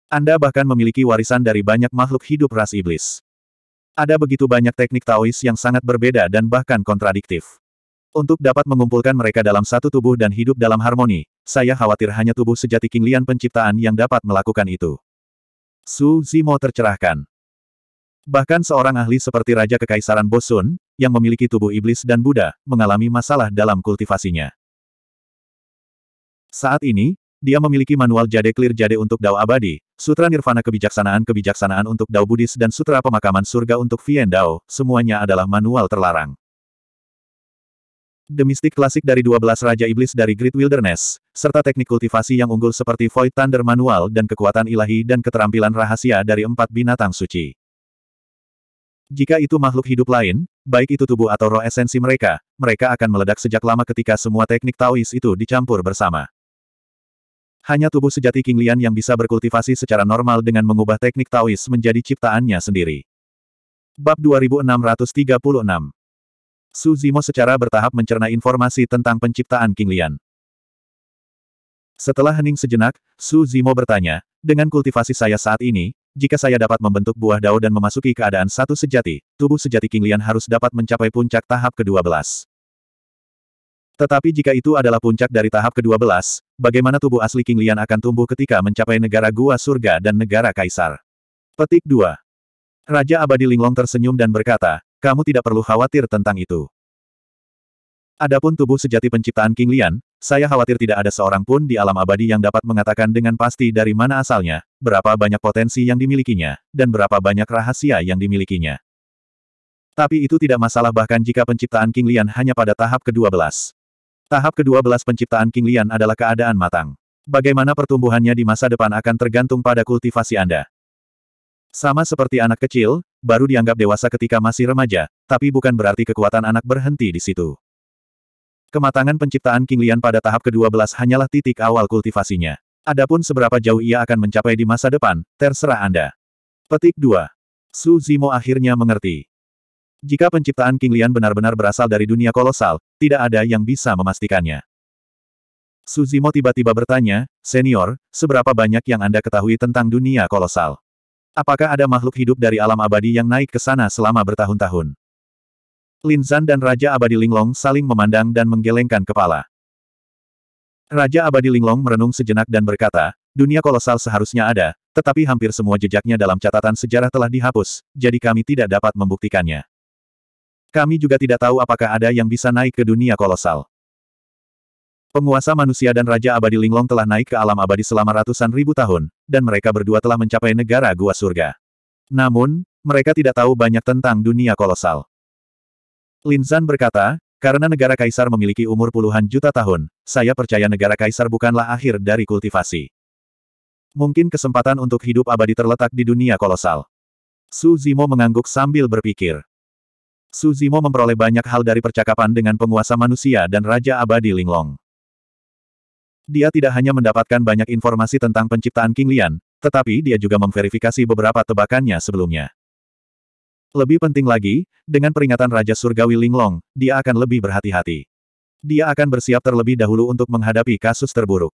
Speaker 1: Anda bahkan memiliki warisan dari banyak makhluk hidup ras iblis. Ada begitu banyak teknik Taois yang sangat berbeda dan bahkan kontradiktif. Untuk dapat mengumpulkan mereka dalam satu tubuh dan hidup dalam harmoni, saya khawatir hanya tubuh sejati King Lian penciptaan yang dapat melakukan itu. Su Zimo tercerahkan. Bahkan seorang ahli seperti Raja Kekaisaran Bosun, yang memiliki tubuh iblis dan Buddha, mengalami masalah dalam kultivasinya. Saat ini, dia memiliki manual Jade Clear Jade untuk Dao Abadi, Sutra Nirvana Kebijaksanaan Kebijaksanaan untuk Dao Buddhis dan Sutra Pemakaman Surga untuk Vien Dao, semuanya adalah manual terlarang. Demistik klasik dari 12 Raja Iblis dari Great Wilderness, serta teknik kultivasi yang unggul seperti Void Thunder Manual dan kekuatan ilahi dan keterampilan rahasia dari empat binatang suci. Jika itu makhluk hidup lain, baik itu tubuh atau roh esensi mereka, mereka akan meledak sejak lama ketika semua teknik Taois itu dicampur bersama. Hanya tubuh sejati King Lian yang bisa berkultivasi secara normal dengan mengubah teknik Taois menjadi ciptaannya sendiri. Bab 2636 Su Zimo secara bertahap mencerna informasi tentang penciptaan King Lian. Setelah hening sejenak, Su Zimo bertanya, dengan kultivasi saya saat ini, jika saya dapat membentuk buah dao dan memasuki keadaan satu sejati, tubuh sejati King Lian harus dapat mencapai puncak tahap ke-12. Tetapi jika itu adalah puncak dari tahap ke-12, Bagaimana tubuh asli King Lian akan tumbuh ketika mencapai negara gua surga dan negara kaisar? Petik 2. Raja Abadi Linglong tersenyum dan berkata, kamu tidak perlu khawatir tentang itu. Adapun tubuh sejati penciptaan King Lian, saya khawatir tidak ada seorang pun di alam abadi yang dapat mengatakan dengan pasti dari mana asalnya, berapa banyak potensi yang dimilikinya, dan berapa banyak rahasia yang dimilikinya. Tapi itu tidak masalah bahkan jika penciptaan King Lian hanya pada tahap ke-12. Tahap ke-12 penciptaan King Lian adalah keadaan matang. Bagaimana pertumbuhannya di masa depan akan tergantung pada kultivasi Anda. Sama seperti anak kecil, baru dianggap dewasa ketika masih remaja, tapi bukan berarti kekuatan anak berhenti di situ. Kematangan penciptaan King Lian pada tahap ke-12 hanyalah titik awal kultivasinya. Adapun seberapa jauh ia akan mencapai di masa depan, terserah Anda. Petik 2. Su akhirnya mengerti. Jika penciptaan King Lian benar-benar berasal dari dunia kolosal, tidak ada yang bisa memastikannya. Suzimo tiba-tiba bertanya, Senior, seberapa banyak yang Anda ketahui tentang dunia kolosal? Apakah ada makhluk hidup dari alam abadi yang naik ke sana selama bertahun-tahun? Lin Zan dan Raja Abadi Linglong saling memandang dan menggelengkan kepala. Raja Abadi Linglong merenung sejenak dan berkata, dunia kolosal seharusnya ada, tetapi hampir semua jejaknya dalam catatan sejarah telah dihapus, jadi kami tidak dapat membuktikannya. Kami juga tidak tahu apakah ada yang bisa naik ke dunia kolosal. Penguasa manusia dan Raja Abadi Linglong telah naik ke alam abadi selama ratusan ribu tahun, dan mereka berdua telah mencapai negara gua surga. Namun, mereka tidak tahu banyak tentang dunia kolosal. Lin Linzan berkata, karena negara kaisar memiliki umur puluhan juta tahun, saya percaya negara kaisar bukanlah akhir dari kultivasi. Mungkin kesempatan untuk hidup abadi terletak di dunia kolosal. Su Zimo mengangguk sambil berpikir. Su Zimo memperoleh banyak hal dari percakapan dengan penguasa manusia dan Raja Abadi Linglong. Dia tidak hanya mendapatkan banyak informasi tentang penciptaan King Lian, tetapi dia juga memverifikasi beberapa tebakannya sebelumnya. Lebih penting lagi, dengan peringatan Raja Surgawi Linglong, dia akan lebih berhati-hati. Dia akan bersiap terlebih dahulu untuk menghadapi kasus terburuk.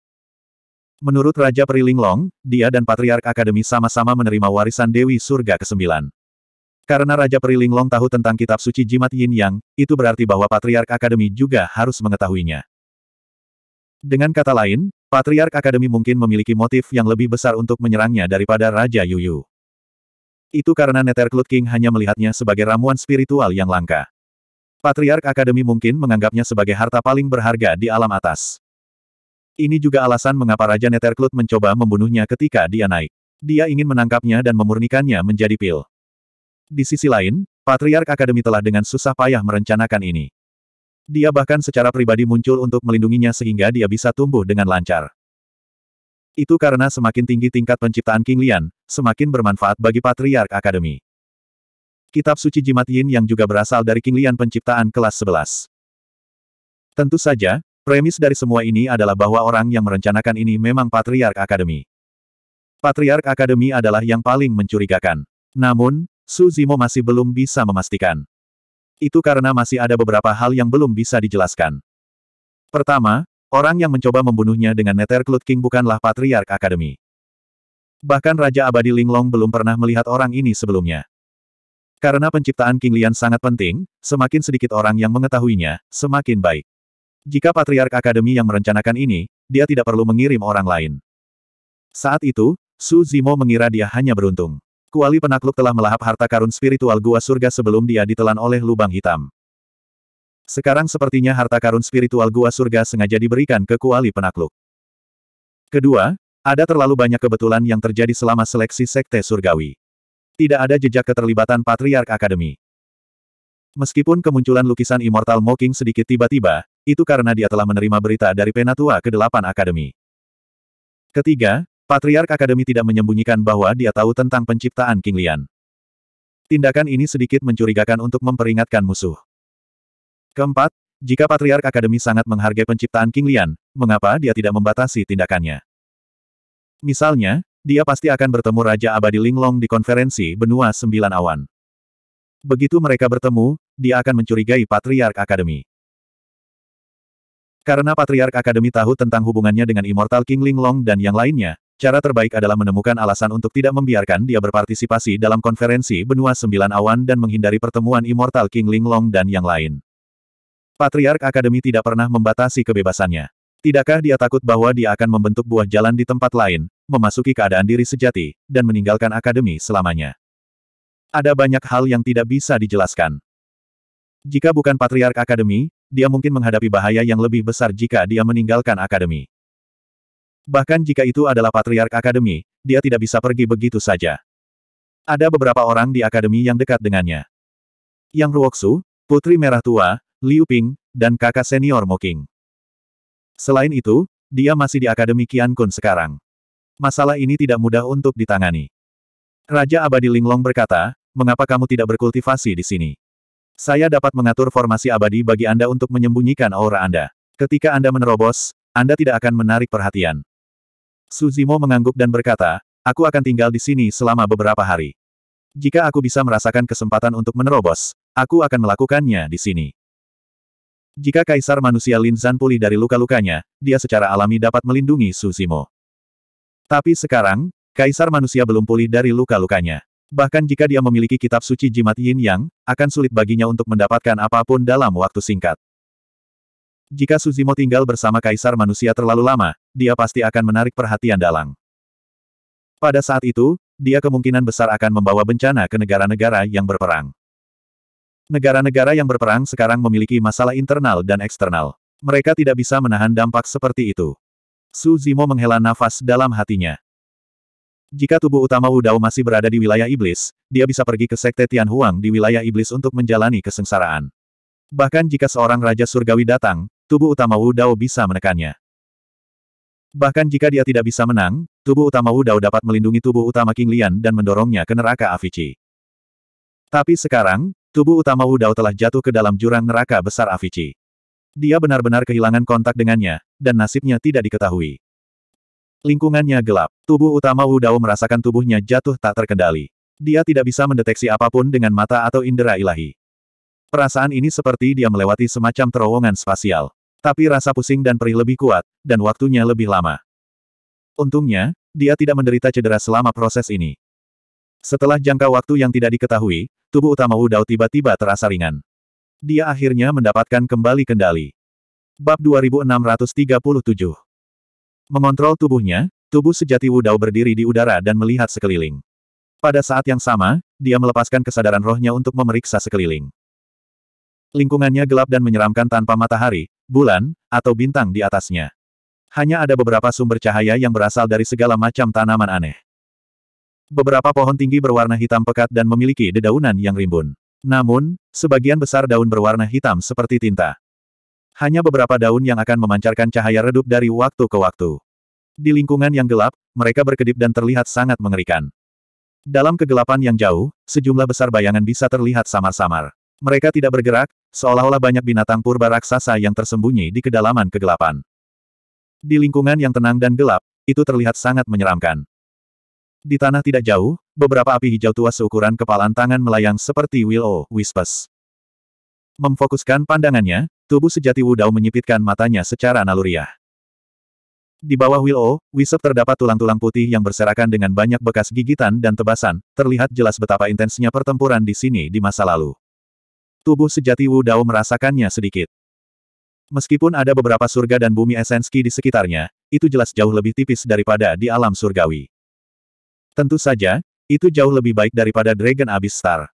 Speaker 1: Menurut Raja Peri Linglong, dia dan Patriark Akademi sama-sama menerima warisan Dewi Surga ke-9. Karena Raja Long tahu tentang kitab suci jimat Yin Yang, itu berarti bahwa Patriark Akademi juga harus mengetahuinya. Dengan kata lain, Patriark Akademi mungkin memiliki motif yang lebih besar untuk menyerangnya daripada Raja Yuyu. Itu karena Cloud King hanya melihatnya sebagai ramuan spiritual yang langka. Patriark Akademi mungkin menganggapnya sebagai harta paling berharga di alam atas. Ini juga alasan mengapa Raja Cloud mencoba membunuhnya ketika dia naik. Dia ingin menangkapnya dan memurnikannya menjadi pil. Di sisi lain, Patriark Akademi telah dengan susah payah merencanakan ini. Dia bahkan secara pribadi muncul untuk melindunginya sehingga dia bisa tumbuh dengan lancar. Itu karena semakin tinggi tingkat penciptaan King Lian, semakin bermanfaat bagi Patriark Akademi. Kitab suci jimat Yin yang juga berasal dari King Lian penciptaan kelas 11. Tentu saja, premis dari semua ini adalah bahwa orang yang merencanakan ini memang Patriark Akademi. Patriark Akademi adalah yang paling mencurigakan. Namun, Su Zimo masih belum bisa memastikan. Itu karena masih ada beberapa hal yang belum bisa dijelaskan. Pertama, orang yang mencoba membunuhnya dengan Cloud King bukanlah Patriark Akademi. Bahkan Raja Abadi Linglong belum pernah melihat orang ini sebelumnya. Karena penciptaan King Lian sangat penting, semakin sedikit orang yang mengetahuinya, semakin baik. Jika Patriark Akademi yang merencanakan ini, dia tidak perlu mengirim orang lain. Saat itu, Su Zimo mengira dia hanya beruntung. Kuali penakluk telah melahap harta karun spiritual gua surga sebelum dia ditelan oleh lubang hitam. Sekarang sepertinya harta karun spiritual gua surga sengaja diberikan ke kuali penakluk. Kedua, ada terlalu banyak kebetulan yang terjadi selama seleksi sekte surgawi. Tidak ada jejak keterlibatan Patriark Akademi. Meskipun kemunculan lukisan Immortal Mocking sedikit tiba-tiba, itu karena dia telah menerima berita dari Penatua ke-8 Akademi. Ketiga, Patriark Akademi tidak menyembunyikan bahwa dia tahu tentang penciptaan King Lian. Tindakan ini sedikit mencurigakan untuk memperingatkan musuh. Keempat, jika Patriark Akademi sangat menghargai penciptaan King Lian, mengapa dia tidak membatasi tindakannya? Misalnya, dia pasti akan bertemu Raja Abadi Linglong di konferensi Benua Sembilan Awan. Begitu mereka bertemu, dia akan mencurigai Patriark Akademi. Karena Patriark Akademi tahu tentang hubungannya dengan Immortal King Linglong dan yang lainnya, Cara terbaik adalah menemukan alasan untuk tidak membiarkan dia berpartisipasi dalam konferensi benua sembilan awan dan menghindari pertemuan Immortal King Linglong dan yang lain. Patriark Akademi tidak pernah membatasi kebebasannya. Tidakkah dia takut bahwa dia akan membentuk buah jalan di tempat lain, memasuki keadaan diri sejati, dan meninggalkan akademi selamanya? Ada banyak hal yang tidak bisa dijelaskan. Jika bukan Patriark Akademi, dia mungkin menghadapi bahaya yang lebih besar jika dia meninggalkan akademi. Bahkan jika itu adalah patriark akademi, dia tidak bisa pergi begitu saja. Ada beberapa orang di akademi yang dekat dengannya. Yang Ruoksu, Putri Merah Tua, Liu Ping, dan kakak senior Moking. Selain itu, dia masih di Akademi Qian Kun sekarang. Masalah ini tidak mudah untuk ditangani. Raja Abadi Linglong berkata, mengapa kamu tidak berkultivasi di sini? Saya dapat mengatur formasi abadi bagi Anda untuk menyembunyikan aura Anda. Ketika Anda menerobos, Anda tidak akan menarik perhatian. Suzimo mengangguk dan berkata, aku akan tinggal di sini selama beberapa hari. Jika aku bisa merasakan kesempatan untuk menerobos, aku akan melakukannya di sini. Jika kaisar manusia Lin Zan pulih dari luka-lukanya, dia secara alami dapat melindungi Suzimo. Tapi sekarang, kaisar manusia belum pulih dari luka-lukanya. Bahkan jika dia memiliki kitab suci jimat Yin Yang, akan sulit baginya untuk mendapatkan apapun dalam waktu singkat. Jika Suzimo tinggal bersama kaisar manusia terlalu lama, dia pasti akan menarik perhatian dalang. Pada saat itu, dia kemungkinan besar akan membawa bencana ke negara-negara yang berperang. Negara-negara yang berperang sekarang memiliki masalah internal dan eksternal. Mereka tidak bisa menahan dampak seperti itu. Su Zimo menghela nafas dalam hatinya. Jika tubuh utama Dao masih berada di wilayah iblis, dia bisa pergi ke Sekte Tianhuang di wilayah iblis untuk menjalani kesengsaraan. Bahkan jika seorang Raja Surgawi datang, tubuh utama Dao bisa menekannya. Bahkan jika dia tidak bisa menang, tubuh utama Wu Dao dapat melindungi tubuh utama King Lian dan mendorongnya ke neraka Avicii. Tapi sekarang, tubuh utama Wu Dao telah jatuh ke dalam jurang neraka besar Avicii. Dia benar-benar kehilangan kontak dengannya, dan nasibnya tidak diketahui. Lingkungannya gelap, tubuh utama Wu Dao merasakan tubuhnya jatuh tak terkendali. Dia tidak bisa mendeteksi apapun dengan mata atau indera ilahi. Perasaan ini seperti dia melewati semacam terowongan spasial. Tapi rasa pusing dan perih lebih kuat, dan waktunya lebih lama. Untungnya, dia tidak menderita cedera selama proses ini. Setelah jangka waktu yang tidak diketahui, tubuh utama Wu Dao tiba-tiba terasa ringan. Dia akhirnya mendapatkan kembali kendali. Bab 2637 Mengontrol tubuhnya, tubuh sejati Wu Dao berdiri di udara dan melihat sekeliling. Pada saat yang sama, dia melepaskan kesadaran rohnya untuk memeriksa sekeliling. Lingkungannya gelap dan menyeramkan tanpa matahari, bulan, atau bintang di atasnya. Hanya ada beberapa sumber cahaya yang berasal dari segala macam tanaman aneh. Beberapa pohon tinggi berwarna hitam pekat dan memiliki dedaunan yang rimbun. Namun, sebagian besar daun berwarna hitam seperti tinta. Hanya beberapa daun yang akan memancarkan cahaya redup dari waktu ke waktu. Di lingkungan yang gelap, mereka berkedip dan terlihat sangat mengerikan. Dalam kegelapan yang jauh, sejumlah besar bayangan bisa terlihat samar-samar. Mereka tidak bergerak, seolah-olah banyak binatang purba raksasa yang tersembunyi di kedalaman kegelapan. Di lingkungan yang tenang dan gelap, itu terlihat sangat menyeramkan. Di tanah tidak jauh, beberapa api hijau tua seukuran kepalan tangan melayang seperti willow wispers. Memfokuskan pandangannya, tubuh sejati Wudao menyipitkan matanya secara naluriah. Di bawah willow, Whisper terdapat tulang-tulang putih yang berserakan dengan banyak bekas gigitan dan tebasan, terlihat jelas betapa intensnya pertempuran di sini di masa lalu. Tubuh sejati Wu Dao merasakannya sedikit. Meskipun ada beberapa surga dan bumi esenski di sekitarnya, itu jelas jauh lebih tipis daripada di alam surgawi. Tentu saja, itu jauh lebih baik daripada Dragon Abyss Star.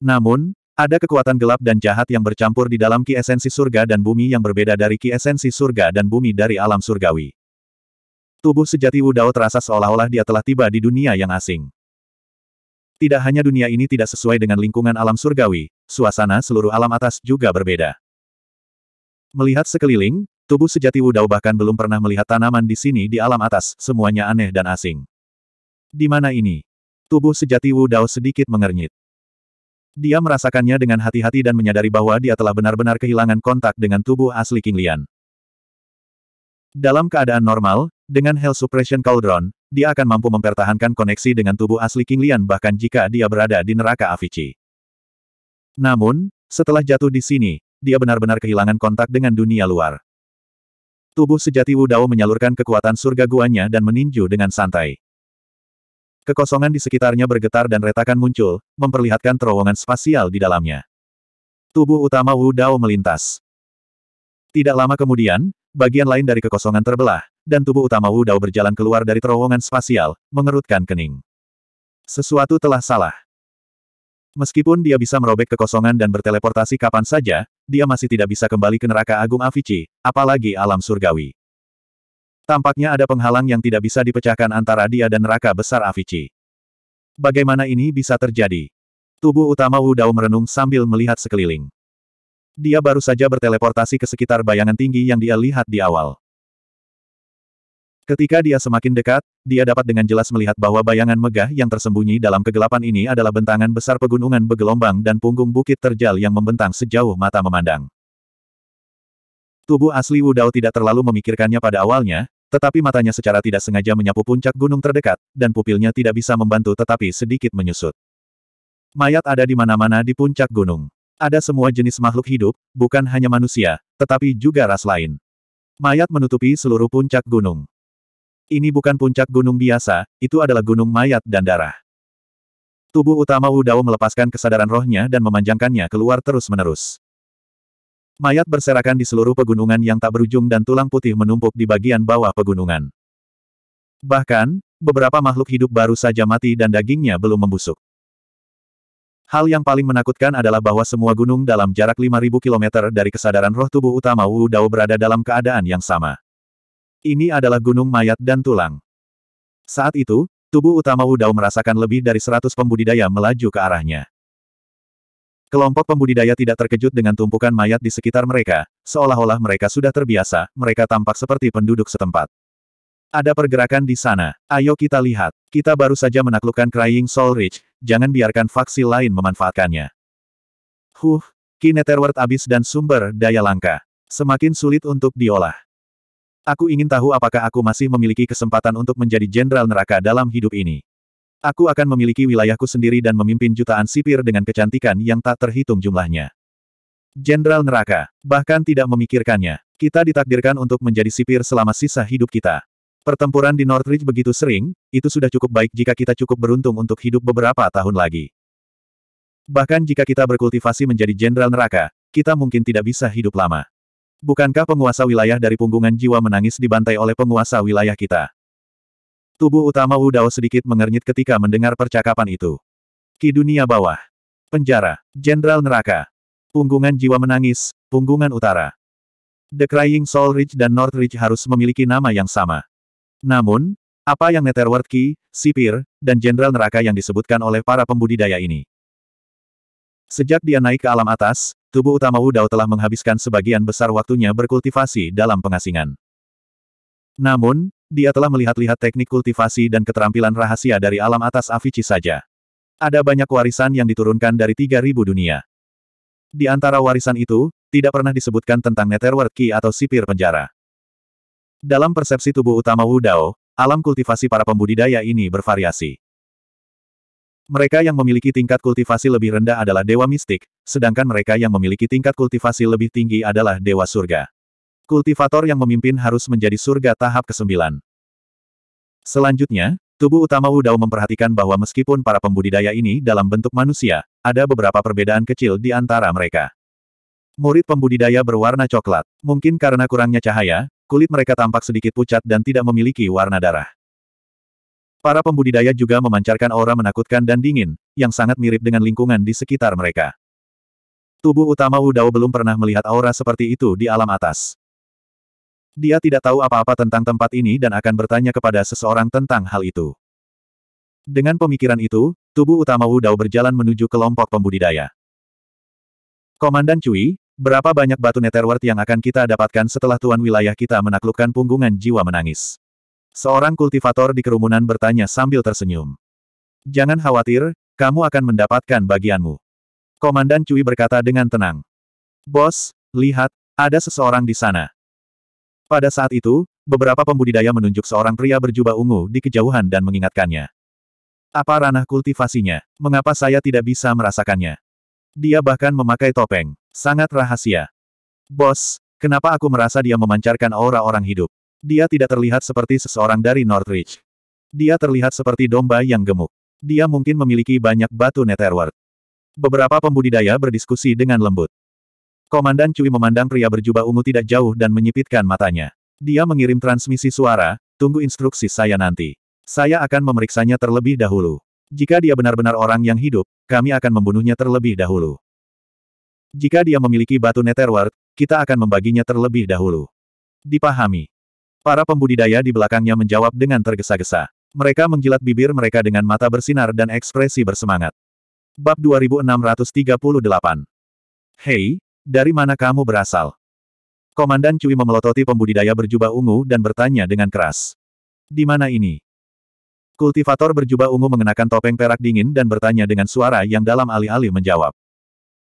Speaker 1: Namun, ada kekuatan gelap dan jahat yang bercampur di dalam ki esensi surga dan bumi yang berbeda dari ki esensi surga dan bumi dari alam surgawi. Tubuh sejati Wu Dao terasa seolah-olah dia telah tiba di dunia yang asing. Tidak hanya dunia ini tidak sesuai dengan lingkungan alam surgawi, suasana seluruh alam atas juga berbeda. Melihat sekeliling, tubuh sejati Wudao bahkan belum pernah melihat tanaman di sini di alam atas, semuanya aneh dan asing. Di mana ini? Tubuh sejati Wudao sedikit mengernyit. Dia merasakannya dengan hati-hati dan menyadari bahwa dia telah benar-benar kehilangan kontak dengan tubuh asli King Lian. Dalam keadaan normal, dengan Hell Suppression Cauldron, dia akan mampu mempertahankan koneksi dengan tubuh asli King Lian bahkan jika dia berada di neraka Avicii. Namun, setelah jatuh di sini, dia benar-benar kehilangan kontak dengan dunia luar. Tubuh sejati Wu Dao menyalurkan kekuatan surga guanya dan meninju dengan santai. Kekosongan di sekitarnya bergetar dan retakan muncul, memperlihatkan terowongan spasial di dalamnya. Tubuh utama Wu Dao melintas. Tidak lama kemudian, bagian lain dari kekosongan terbelah, dan tubuh utama Wu Dao berjalan keluar dari terowongan spasial, mengerutkan kening. Sesuatu telah salah. Meskipun dia bisa merobek kekosongan dan berteleportasi kapan saja, dia masih tidak bisa kembali ke neraka agung Avicii, apalagi alam surgawi. Tampaknya ada penghalang yang tidak bisa dipecahkan antara dia dan neraka besar Avicii. Bagaimana ini bisa terjadi? Tubuh utama Wu Dao merenung sambil melihat sekeliling. Dia baru saja berteleportasi ke sekitar bayangan tinggi yang dia lihat di awal. Ketika dia semakin dekat, dia dapat dengan jelas melihat bahwa bayangan megah yang tersembunyi dalam kegelapan ini adalah bentangan besar pegunungan bergelombang dan punggung bukit terjal yang membentang sejauh mata memandang. Tubuh asli Wudao tidak terlalu memikirkannya pada awalnya, tetapi matanya secara tidak sengaja menyapu puncak gunung terdekat, dan pupilnya tidak bisa membantu tetapi sedikit menyusut. Mayat ada di mana-mana di puncak gunung. Ada semua jenis makhluk hidup, bukan hanya manusia, tetapi juga ras lain. Mayat menutupi seluruh puncak gunung. Ini bukan puncak gunung biasa, itu adalah gunung mayat dan darah. Tubuh utama Wu Dao melepaskan kesadaran rohnya dan memanjangkannya keluar terus-menerus. Mayat berserakan di seluruh pegunungan yang tak berujung dan tulang putih menumpuk di bagian bawah pegunungan. Bahkan, beberapa makhluk hidup baru saja mati dan dagingnya belum membusuk. Hal yang paling menakutkan adalah bahwa semua gunung dalam jarak 5.000 km dari kesadaran roh tubuh utama Wu Dao berada dalam keadaan yang sama. Ini adalah gunung mayat dan tulang. Saat itu, tubuh utama Dao merasakan lebih dari seratus pembudidaya melaju ke arahnya. Kelompok pembudidaya tidak terkejut dengan tumpukan mayat di sekitar mereka, seolah-olah mereka sudah terbiasa, mereka tampak seperti penduduk setempat. Ada pergerakan di sana. Ayo kita lihat. Kita baru saja menaklukkan Crying Soul Ridge, jangan biarkan faksi lain memanfaatkannya. Huh, Kineterward abis dan sumber daya langka. Semakin sulit untuk diolah. Aku ingin tahu apakah aku masih memiliki kesempatan untuk menjadi jenderal neraka dalam hidup ini. Aku akan memiliki wilayahku sendiri dan memimpin jutaan sipir dengan kecantikan yang tak terhitung jumlahnya. Jenderal neraka, bahkan tidak memikirkannya. Kita ditakdirkan untuk menjadi sipir selama sisa hidup kita. Pertempuran di Northridge begitu sering, itu sudah cukup baik jika kita cukup beruntung untuk hidup beberapa tahun lagi. Bahkan jika kita berkultivasi menjadi jenderal neraka, kita mungkin tidak bisa hidup lama. Bukankah penguasa wilayah dari punggungan jiwa menangis dibantai oleh penguasa wilayah kita? Tubuh utama Wu Dao sedikit mengernyit ketika mendengar percakapan itu. Ki dunia bawah. Penjara. Jenderal neraka. Punggungan jiwa menangis. Punggungan utara. The Crying Soul Ridge dan North Ridge harus memiliki nama yang sama. Namun, apa yang Netherworld Ki, Sipir, dan Jenderal Neraka yang disebutkan oleh para pembudidaya ini? Sejak dia naik ke alam atas, tubuh utama Wu Dao telah menghabiskan sebagian besar waktunya berkultivasi dalam pengasingan. Namun, dia telah melihat-lihat teknik kultivasi dan keterampilan rahasia dari alam atas Avici saja. Ada banyak warisan yang diturunkan dari 3.000 dunia. Di antara warisan itu, tidak pernah disebutkan tentang Netherworld Key atau sipir penjara. Dalam persepsi tubuh utama Wu Dao, alam kultivasi para pembudidaya ini bervariasi. Mereka yang memiliki tingkat kultivasi lebih rendah adalah dewa mistik, sedangkan mereka yang memiliki tingkat kultivasi lebih tinggi adalah dewa surga. Kultivator yang memimpin harus menjadi surga tahap ke-9. Selanjutnya, tubuh utama Udao memperhatikan bahwa meskipun para pembudidaya ini dalam bentuk manusia, ada beberapa perbedaan kecil di antara mereka. Murid pembudidaya berwarna coklat, mungkin karena kurangnya cahaya, kulit mereka tampak sedikit pucat dan tidak memiliki warna darah. Para pembudidaya juga memancarkan aura menakutkan dan dingin, yang sangat mirip dengan lingkungan di sekitar mereka. Tubuh utama Wu Dao belum pernah melihat aura seperti itu di alam atas. Dia tidak tahu apa-apa tentang tempat ini dan akan bertanya kepada seseorang tentang hal itu. Dengan pemikiran itu, tubuh utama Wu Dao berjalan menuju kelompok pembudidaya. Komandan Cui, Berapa banyak batu netherworld yang akan kita dapatkan setelah tuan wilayah kita menaklukkan punggungan jiwa menangis? Seorang kultivator di kerumunan bertanya sambil tersenyum. Jangan khawatir, kamu akan mendapatkan bagianmu. Komandan Cui berkata dengan tenang. Bos, lihat, ada seseorang di sana. Pada saat itu, beberapa pembudidaya menunjuk seorang pria berjubah ungu di kejauhan dan mengingatkannya. Apa ranah kultivasinya? Mengapa saya tidak bisa merasakannya? Dia bahkan memakai topeng. Sangat rahasia. Bos, kenapa aku merasa dia memancarkan aura orang hidup? Dia tidak terlihat seperti seseorang dari Northridge. Dia terlihat seperti domba yang gemuk. Dia mungkin memiliki banyak batu netherward. Beberapa pembudidaya berdiskusi dengan lembut. Komandan Cui memandang pria berjubah ungu tidak jauh dan menyipitkan matanya. Dia mengirim transmisi suara, tunggu instruksi saya nanti. Saya akan memeriksanya terlebih dahulu. Jika dia benar-benar orang yang hidup, kami akan membunuhnya terlebih dahulu. Jika dia memiliki batu netherward, kita akan membaginya terlebih dahulu. Dipahami. Para pembudidaya di belakangnya menjawab dengan tergesa-gesa. Mereka menjilat bibir mereka dengan mata bersinar dan ekspresi bersemangat. Bab 2638 Hei, dari mana kamu berasal? Komandan Cui memelototi pembudidaya berjubah ungu dan bertanya dengan keras. Di mana ini? Kultivator berjubah ungu mengenakan topeng perak dingin dan bertanya dengan suara yang dalam alih-alih menjawab.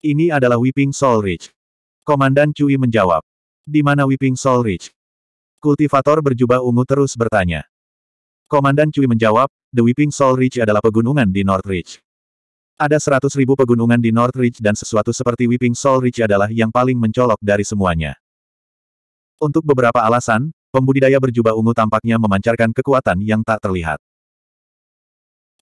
Speaker 1: Ini adalah Weeping Soul Ridge. Komandan Cui menjawab. Di mana Weeping Soul Ridge? Kultivator berjubah ungu terus bertanya. Komandan Cui menjawab, The Weeping Soul Ridge adalah pegunungan di North Ridge. Ada seratus ribu pegunungan di North Ridge dan sesuatu seperti Weeping Soul Ridge adalah yang paling mencolok dari semuanya. Untuk beberapa alasan, pembudidaya berjubah ungu tampaknya memancarkan kekuatan yang tak terlihat.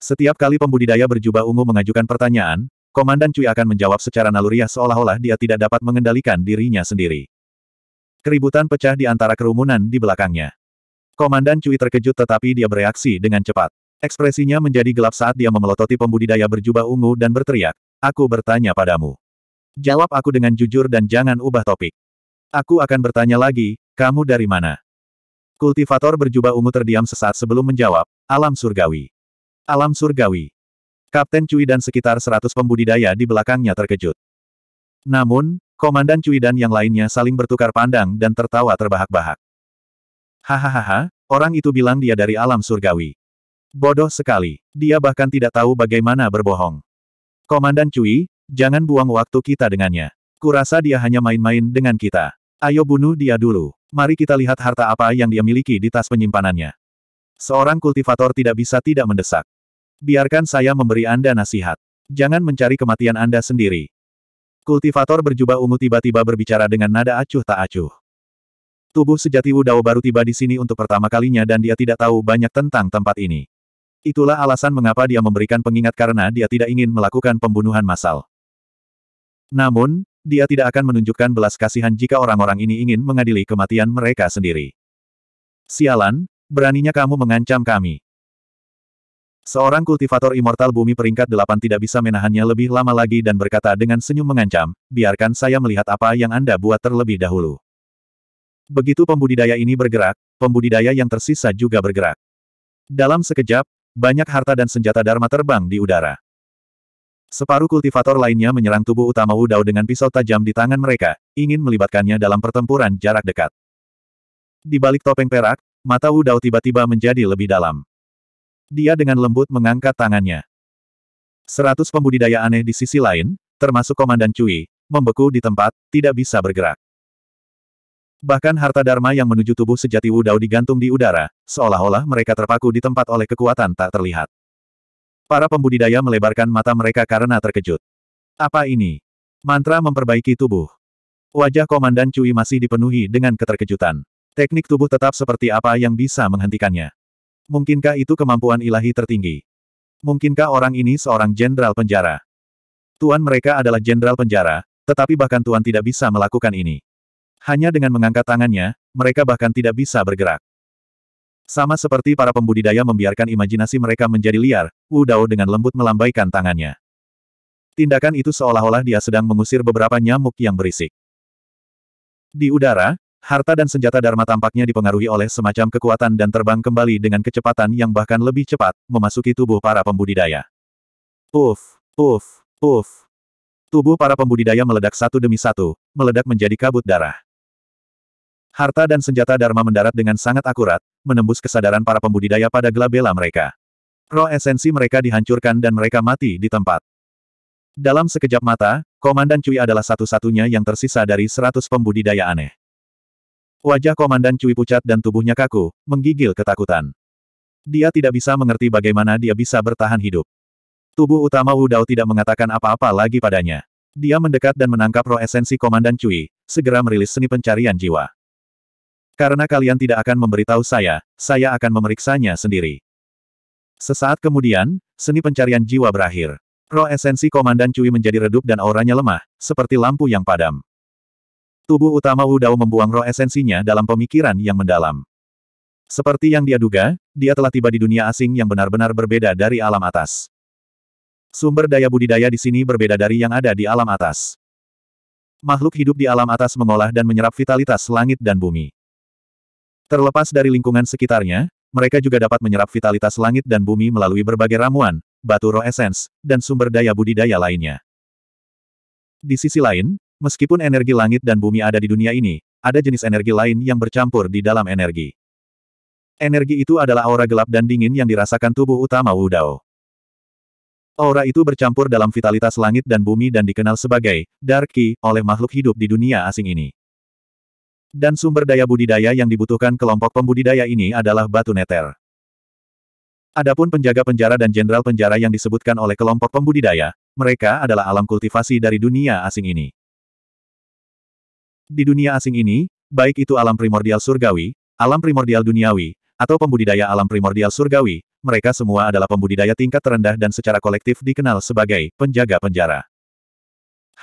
Speaker 1: Setiap kali pembudidaya berjubah ungu mengajukan pertanyaan, Komandan Cui akan menjawab secara naluriah seolah-olah dia tidak dapat mengendalikan dirinya sendiri. Keributan pecah di antara kerumunan di belakangnya. Komandan Cui terkejut tetapi dia bereaksi dengan cepat. Ekspresinya menjadi gelap saat dia memelototi pembudidaya berjubah ungu dan berteriak, Aku bertanya padamu. Jawab aku dengan jujur dan jangan ubah topik. Aku akan bertanya lagi, kamu dari mana? Kultivator berjubah ungu terdiam sesaat sebelum menjawab, alam surgawi. Alam surgawi. Kapten Cui dan sekitar seratus pembudidaya di belakangnya terkejut. Namun, Komandan Cui dan yang lainnya saling bertukar pandang dan tertawa terbahak-bahak. Hahaha, orang itu bilang dia dari alam surgawi. Bodoh sekali, dia bahkan tidak tahu bagaimana berbohong. Komandan Cui, jangan buang waktu kita dengannya. Kurasa dia hanya main-main dengan kita. Ayo bunuh dia dulu. Mari kita lihat harta apa yang dia miliki di tas penyimpanannya. Seorang kultivator tidak bisa tidak mendesak. Biarkan saya memberi Anda nasihat. Jangan mencari kematian Anda sendiri. Kultivator berjubah ungu tiba-tiba berbicara dengan nada acuh tak acuh. Tubuh sejati Wu Dao baru tiba di sini untuk pertama kalinya dan dia tidak tahu banyak tentang tempat ini. Itulah alasan mengapa dia memberikan pengingat karena dia tidak ingin melakukan pembunuhan massal. Namun, dia tidak akan menunjukkan belas kasihan jika orang-orang ini ingin mengadili kematian mereka sendiri. Sialan, beraninya kamu mengancam kami. Seorang kultivator immortal bumi peringkat delapan tidak bisa menahannya lebih lama lagi dan berkata dengan senyum mengancam, biarkan saya melihat apa yang Anda buat terlebih dahulu. Begitu pembudidaya ini bergerak, pembudidaya yang tersisa juga bergerak. Dalam sekejap, banyak harta dan senjata Dharma terbang di udara. Separuh kultivator lainnya menyerang tubuh utama Wudao dengan pisau tajam di tangan mereka, ingin melibatkannya dalam pertempuran jarak dekat. Di balik topeng perak, mata Wudao tiba-tiba menjadi lebih dalam. Dia dengan lembut mengangkat tangannya. Seratus pembudidaya aneh di sisi lain, termasuk Komandan Cui, membeku di tempat, tidak bisa bergerak. Bahkan harta dharma yang menuju tubuh sejati Wudao digantung di udara, seolah-olah mereka terpaku di tempat oleh kekuatan tak terlihat. Para pembudidaya melebarkan mata mereka karena terkejut. Apa ini? Mantra memperbaiki tubuh. Wajah Komandan Cui masih dipenuhi dengan keterkejutan. Teknik tubuh tetap seperti apa yang bisa menghentikannya. Mungkinkah itu kemampuan ilahi tertinggi? Mungkinkah orang ini seorang jenderal penjara? Tuan mereka adalah jenderal penjara, tetapi bahkan Tuan tidak bisa melakukan ini. Hanya dengan mengangkat tangannya, mereka bahkan tidak bisa bergerak. Sama seperti para pembudidaya membiarkan imajinasi mereka menjadi liar, Wu Dao dengan lembut melambaikan tangannya. Tindakan itu seolah-olah dia sedang mengusir beberapa nyamuk yang berisik. Di udara, Harta dan senjata Dharma tampaknya dipengaruhi oleh semacam kekuatan dan terbang kembali dengan kecepatan yang bahkan lebih cepat, memasuki tubuh para pembudidaya. Puff, puff, puff. Tubuh para pembudidaya meledak satu demi satu, meledak menjadi kabut darah. Harta dan senjata Dharma mendarat dengan sangat akurat, menembus kesadaran para pembudidaya pada gelabela mereka. Roh esensi mereka dihancurkan dan mereka mati di tempat. Dalam sekejap mata, Komandan Cui adalah satu-satunya yang tersisa dari seratus pembudidaya aneh. Wajah Komandan Cui pucat dan tubuhnya kaku, menggigil ketakutan. Dia tidak bisa mengerti bagaimana dia bisa bertahan hidup. Tubuh utama Wu Dao tidak mengatakan apa-apa lagi padanya. Dia mendekat dan menangkap roh esensi Komandan Cui, segera merilis seni pencarian jiwa. Karena kalian tidak akan memberitahu saya, saya akan memeriksanya sendiri. Sesaat kemudian, seni pencarian jiwa berakhir. Roh esensi Komandan Cui menjadi redup dan auranya lemah, seperti lampu yang padam. Tubuh utama Wu Dao membuang roh esensinya dalam pemikiran yang mendalam. Seperti yang dia duga, dia telah tiba di dunia asing yang benar-benar berbeda dari alam atas. Sumber daya budidaya di sini berbeda dari yang ada di alam atas. Makhluk hidup di alam atas mengolah dan menyerap vitalitas langit dan bumi. Terlepas dari lingkungan sekitarnya, mereka juga dapat menyerap vitalitas langit dan bumi melalui berbagai ramuan, batu roh esens, dan sumber daya budidaya lainnya. Di sisi lain, Meskipun energi langit dan bumi ada di dunia ini, ada jenis energi lain yang bercampur di dalam energi. Energi itu adalah aura gelap dan dingin yang dirasakan tubuh utama Wu Dao. Aura itu bercampur dalam vitalitas langit dan bumi dan dikenal sebagai Dark Qi oleh makhluk hidup di dunia asing ini. Dan sumber daya budidaya yang dibutuhkan kelompok pembudidaya ini adalah batu neter. Adapun penjaga penjara dan jenderal penjara yang disebutkan oleh kelompok pembudidaya, mereka adalah alam kultivasi dari dunia asing ini. Di dunia asing ini, baik itu alam primordial surgawi, alam primordial duniawi, atau pembudidaya alam primordial surgawi, mereka semua adalah pembudidaya tingkat terendah dan secara kolektif dikenal sebagai penjaga penjara.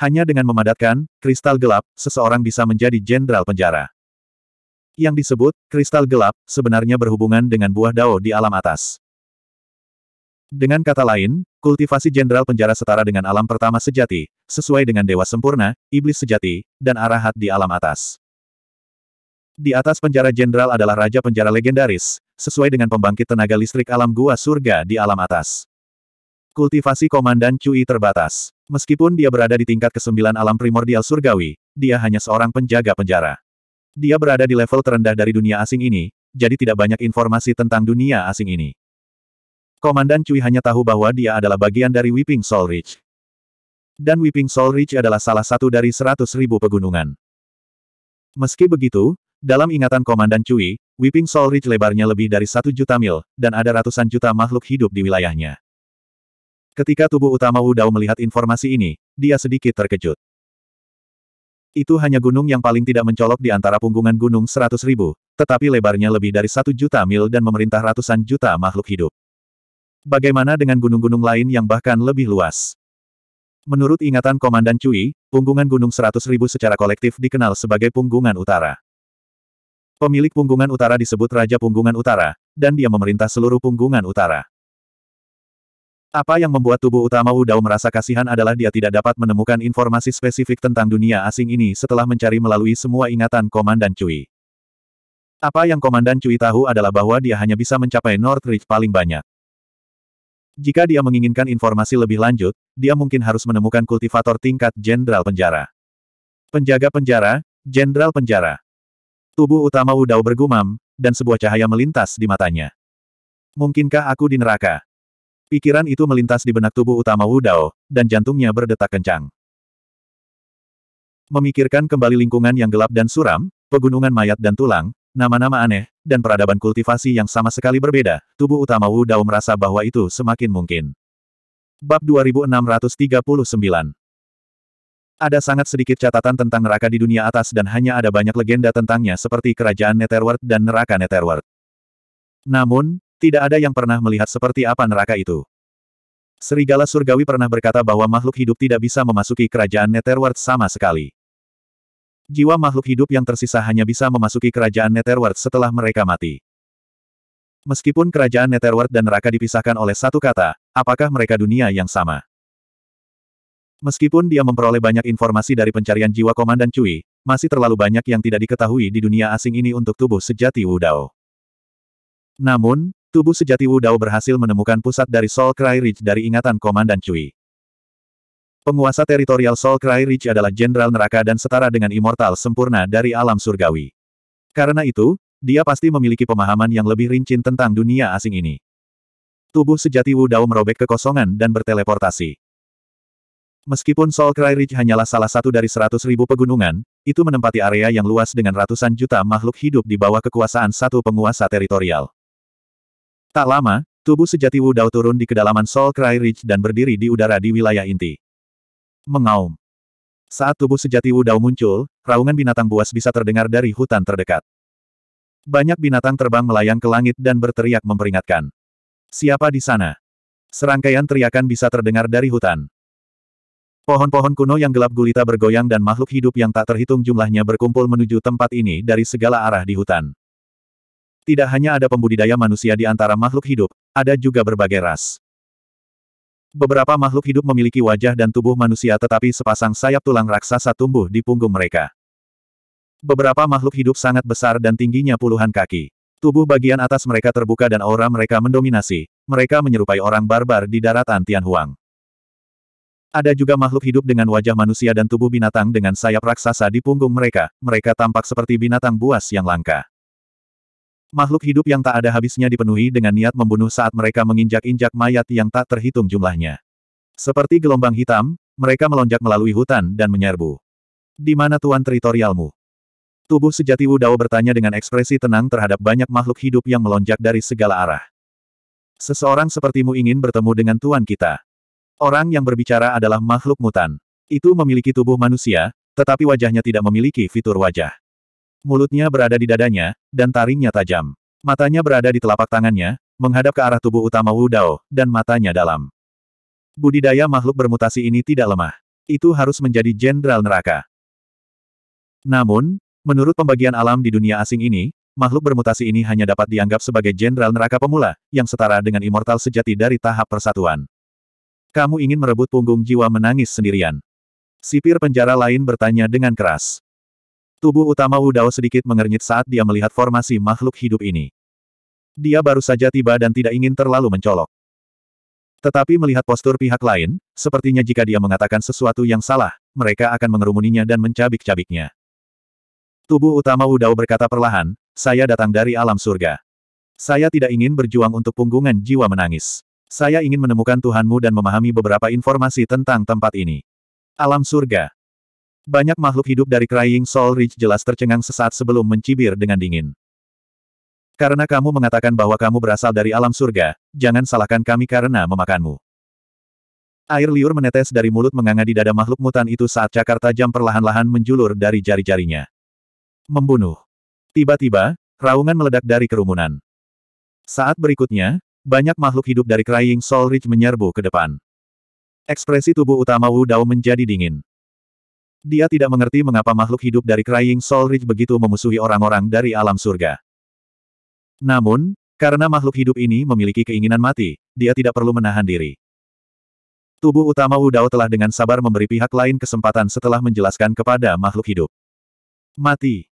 Speaker 1: Hanya dengan memadatkan kristal gelap, seseorang bisa menjadi jenderal penjara. Yang disebut kristal gelap sebenarnya berhubungan dengan buah dao di alam atas. Dengan kata lain, Kultivasi jenderal penjara setara dengan alam pertama sejati, sesuai dengan dewa sempurna, iblis sejati, dan arahat di alam atas. Di atas penjara jenderal adalah raja penjara legendaris, sesuai dengan pembangkit tenaga listrik alam gua surga di alam atas. Kultivasi Komandan Cui terbatas. Meskipun dia berada di tingkat ke-9 alam primordial surgawi, dia hanya seorang penjaga penjara. Dia berada di level terendah dari dunia asing ini, jadi tidak banyak informasi tentang dunia asing ini. Komandan Cui hanya tahu bahwa dia adalah bagian dari Weeping Soul Ridge. Dan Weeping Soul Ridge adalah salah satu dari seratus ribu pegunungan. Meski begitu, dalam ingatan Komandan Cui, Weeping Soul Ridge lebarnya lebih dari satu juta mil, dan ada ratusan juta makhluk hidup di wilayahnya. Ketika tubuh utama Wu Dao melihat informasi ini, dia sedikit terkejut. Itu hanya gunung yang paling tidak mencolok di antara punggungan gunung seratus ribu, tetapi lebarnya lebih dari satu juta mil dan memerintah ratusan juta makhluk hidup. Bagaimana dengan gunung-gunung lain yang bahkan lebih luas? Menurut ingatan Komandan Cui, punggungan Gunung 100.000 secara kolektif dikenal sebagai Punggungan Utara. Pemilik Punggungan Utara disebut Raja Punggungan Utara, dan dia memerintah seluruh Punggungan Utara. Apa yang membuat tubuh utama Udao merasa kasihan adalah dia tidak dapat menemukan informasi spesifik tentang dunia asing ini setelah mencari melalui semua ingatan Komandan Cui. Apa yang Komandan Cui tahu adalah bahwa dia hanya bisa mencapai Northridge paling banyak. Jika dia menginginkan informasi lebih lanjut, dia mungkin harus menemukan kultivator tingkat jenderal penjara. Penjaga penjara, jenderal penjara. Tubuh utama Udau bergumam, dan sebuah cahaya melintas di matanya. Mungkinkah aku di neraka? Pikiran itu melintas di benak tubuh utama Udau, dan jantungnya berdetak kencang. Memikirkan kembali lingkungan yang gelap dan suram, pegunungan mayat dan tulang, nama-nama aneh, dan peradaban kultivasi yang sama sekali berbeda, tubuh utama Wu Dao merasa bahwa itu semakin mungkin. Bab 2639 Ada sangat sedikit catatan tentang neraka di dunia atas dan hanya ada banyak legenda tentangnya seperti kerajaan Netherworld dan neraka Netherworld. Namun, tidak ada yang pernah melihat seperti apa neraka itu. Serigala Surgawi pernah berkata bahwa makhluk hidup tidak bisa memasuki kerajaan Netherworld sama sekali. Jiwa makhluk hidup yang tersisa hanya bisa memasuki kerajaan Netherworld setelah mereka mati. Meskipun kerajaan Netherworld dan neraka dipisahkan oleh satu kata, apakah mereka dunia yang sama? Meskipun dia memperoleh banyak informasi dari pencarian jiwa Komandan Cui, masih terlalu banyak yang tidak diketahui di dunia asing ini untuk tubuh sejati Wu Dao. Namun, tubuh sejati Wu Dao berhasil menemukan pusat dari Soul Cry Ridge dari ingatan Komandan Cui. Penguasa teritorial Soul Cry Ridge adalah jenderal neraka dan setara dengan immortal sempurna dari alam surgawi. Karena itu, dia pasti memiliki pemahaman yang lebih rinci tentang dunia asing ini. Tubuh sejati Wu Dao merobek kekosongan dan berteleportasi. Meskipun Soul Cry Ridge hanyalah salah satu dari seratus ribu pegunungan, itu menempati area yang luas dengan ratusan juta makhluk hidup di bawah kekuasaan satu penguasa teritorial. Tak lama, tubuh sejati Wu Dao turun di kedalaman Soul Cry Ridge dan berdiri di udara di wilayah inti mengaum. Saat tubuh sejati Wudao muncul, raungan binatang buas bisa terdengar dari hutan terdekat. Banyak binatang terbang melayang ke langit dan berteriak memperingatkan. Siapa di sana? Serangkaian teriakan bisa terdengar dari hutan. Pohon-pohon kuno yang gelap gulita bergoyang dan makhluk hidup yang tak terhitung jumlahnya berkumpul menuju tempat ini dari segala arah di hutan. Tidak hanya ada pembudidaya manusia di antara makhluk hidup, ada juga berbagai ras. Beberapa makhluk hidup memiliki wajah dan tubuh manusia tetapi sepasang sayap tulang raksasa tumbuh di punggung mereka. Beberapa makhluk hidup sangat besar dan tingginya puluhan kaki. Tubuh bagian atas mereka terbuka dan aura mereka mendominasi. Mereka menyerupai orang barbar di daratan Tianhuang. Ada juga makhluk hidup dengan wajah manusia dan tubuh binatang dengan sayap raksasa di punggung mereka. Mereka tampak seperti binatang buas yang langka. Makhluk hidup yang tak ada habisnya dipenuhi dengan niat membunuh saat mereka menginjak-injak mayat yang tak terhitung jumlahnya. Seperti gelombang hitam, mereka melonjak melalui hutan dan menyerbu. Di mana tuan teritorialmu? Tubuh sejati Wu Dao bertanya dengan ekspresi tenang terhadap banyak makhluk hidup yang melonjak dari segala arah. Seseorang sepertimu ingin bertemu dengan tuan kita. Orang yang berbicara adalah makhluk mutan. Itu memiliki tubuh manusia, tetapi wajahnya tidak memiliki fitur wajah. Mulutnya berada di dadanya, dan taringnya tajam. Matanya berada di telapak tangannya, menghadap ke arah tubuh utama Wu Dao, dan matanya dalam. Budidaya makhluk bermutasi ini tidak lemah. Itu harus menjadi jenderal neraka. Namun, menurut pembagian alam di dunia asing ini, makhluk bermutasi ini hanya dapat dianggap sebagai jenderal neraka pemula, yang setara dengan immortal sejati dari tahap persatuan. Kamu ingin merebut punggung jiwa menangis sendirian. Sipir penjara lain bertanya dengan keras. Tubuh utama Wu Dao sedikit mengernyit saat dia melihat formasi makhluk hidup ini. Dia baru saja tiba dan tidak ingin terlalu mencolok. Tetapi melihat postur pihak lain, sepertinya jika dia mengatakan sesuatu yang salah, mereka akan mengerumuninya dan mencabik-cabiknya. Tubuh utama Wu Dao berkata perlahan, saya datang dari alam surga. Saya tidak ingin berjuang untuk punggungan jiwa menangis. Saya ingin menemukan Tuhanmu dan memahami beberapa informasi tentang tempat ini. Alam surga. Banyak makhluk hidup dari Crying Soul Ridge jelas tercengang sesaat sebelum mencibir dengan dingin. Karena kamu mengatakan bahwa kamu berasal dari alam surga, jangan salahkan kami karena memakanmu. Air liur menetes dari mulut menganga di dada makhluk mutan itu saat cakar tajam perlahan-lahan menjulur dari jari-jarinya. Membunuh. Tiba-tiba, raungan meledak dari kerumunan. Saat berikutnya, banyak makhluk hidup dari Crying Soul Ridge menyerbu ke depan. Ekspresi tubuh utama Wu Dao menjadi dingin. Dia tidak mengerti mengapa makhluk hidup dari Crying Soul Ridge begitu memusuhi orang-orang dari alam surga. Namun, karena makhluk hidup ini memiliki keinginan mati, dia tidak perlu menahan diri. Tubuh utama Dao telah dengan sabar memberi pihak lain kesempatan setelah menjelaskan kepada makhluk hidup. Mati.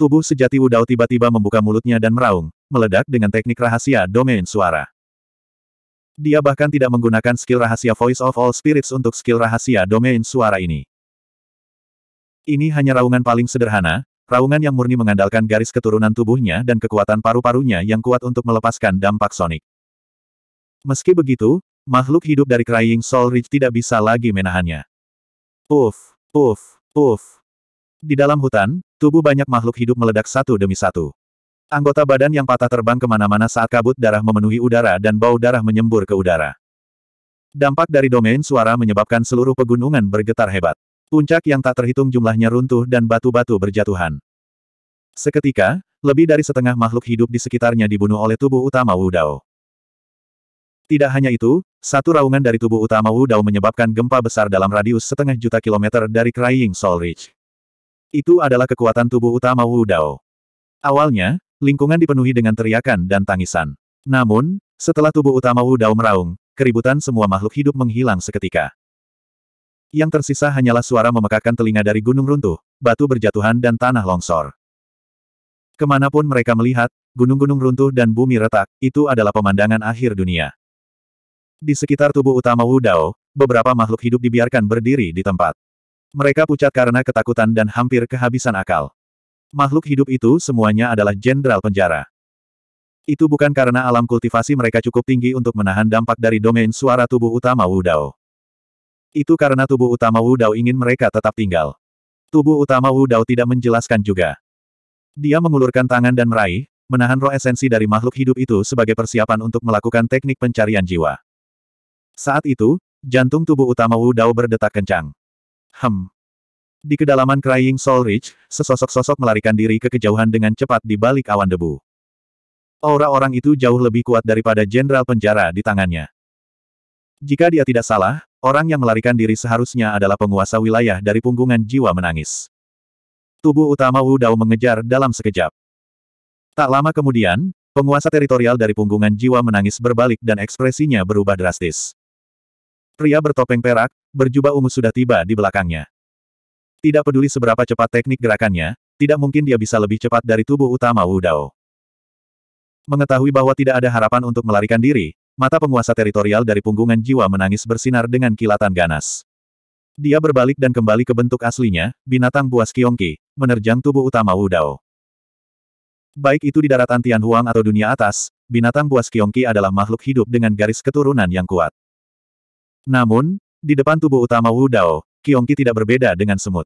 Speaker 1: Tubuh sejati Dao tiba-tiba membuka mulutnya dan meraung, meledak dengan teknik rahasia domain suara. Dia bahkan tidak menggunakan skill rahasia Voice of All Spirits untuk skill rahasia domain suara ini. Ini hanya raungan paling sederhana, raungan yang murni mengandalkan garis keturunan tubuhnya dan kekuatan paru-parunya yang kuat untuk melepaskan dampak sonik. Meski begitu, makhluk hidup dari Crying Soul Ridge tidak bisa lagi menahannya. Puff, puff, puff. Di dalam hutan, tubuh banyak makhluk hidup meledak satu demi satu. Anggota badan yang patah terbang kemana-mana saat kabut darah memenuhi udara dan bau darah menyembur ke udara. Dampak dari domain suara menyebabkan seluruh pegunungan bergetar hebat. Puncak yang tak terhitung jumlahnya runtuh dan batu-batu berjatuhan. Seketika, lebih dari setengah makhluk hidup di sekitarnya dibunuh oleh tubuh utama Wudao. Tidak hanya itu, satu raungan dari tubuh utama Wu Dao menyebabkan gempa besar dalam radius setengah juta kilometer dari Crying Soul Ridge. Itu adalah kekuatan tubuh utama Wu Dao. Awalnya, lingkungan dipenuhi dengan teriakan dan tangisan. Namun, setelah tubuh utama Wu Dao meraung, keributan semua makhluk hidup menghilang seketika. Yang tersisa hanyalah suara memekakkan telinga dari gunung runtuh, batu berjatuhan dan tanah longsor. Kemanapun mereka melihat, gunung-gunung runtuh dan bumi retak, itu adalah pemandangan akhir dunia. Di sekitar tubuh utama Wu Dao, beberapa makhluk hidup dibiarkan berdiri di tempat. Mereka pucat karena ketakutan dan hampir kehabisan akal. Makhluk hidup itu semuanya adalah jenderal penjara. Itu bukan karena alam kultivasi mereka cukup tinggi untuk menahan dampak dari domain suara tubuh utama Wu Dao. Itu karena tubuh utama Wu Dao ingin mereka tetap tinggal. Tubuh utama Wu Dao tidak menjelaskan juga. Dia mengulurkan tangan dan meraih, menahan roh esensi dari makhluk hidup itu sebagai persiapan untuk melakukan teknik pencarian jiwa. Saat itu, jantung tubuh utama Wu Dao berdetak kencang. Hem. Di kedalaman Crying Soul Ridge, sesosok-sosok melarikan diri ke kejauhan dengan cepat di balik awan debu. Aura orang itu jauh lebih kuat daripada jenderal penjara di tangannya. Jika dia tidak salah, Orang yang melarikan diri seharusnya adalah penguasa wilayah dari punggungan jiwa menangis. Tubuh utama Wu Dao mengejar dalam sekejap. Tak lama kemudian, penguasa teritorial dari punggungan jiwa menangis berbalik dan ekspresinya berubah drastis. Pria bertopeng perak, berjubah ungu sudah tiba di belakangnya. Tidak peduli seberapa cepat teknik gerakannya, tidak mungkin dia bisa lebih cepat dari tubuh utama Wu Dao. Mengetahui bahwa tidak ada harapan untuk melarikan diri, Mata penguasa teritorial dari punggungan jiwa menangis bersinar dengan kilatan ganas. Dia berbalik dan kembali ke bentuk aslinya, binatang buas Kiongki, menerjang tubuh utama Wudao. Baik itu di daratan Tianhuang atau dunia atas, binatang buas Kiongki adalah makhluk hidup dengan garis keturunan yang kuat. Namun, di depan tubuh utama Wudao, Kiongki tidak berbeda dengan semut.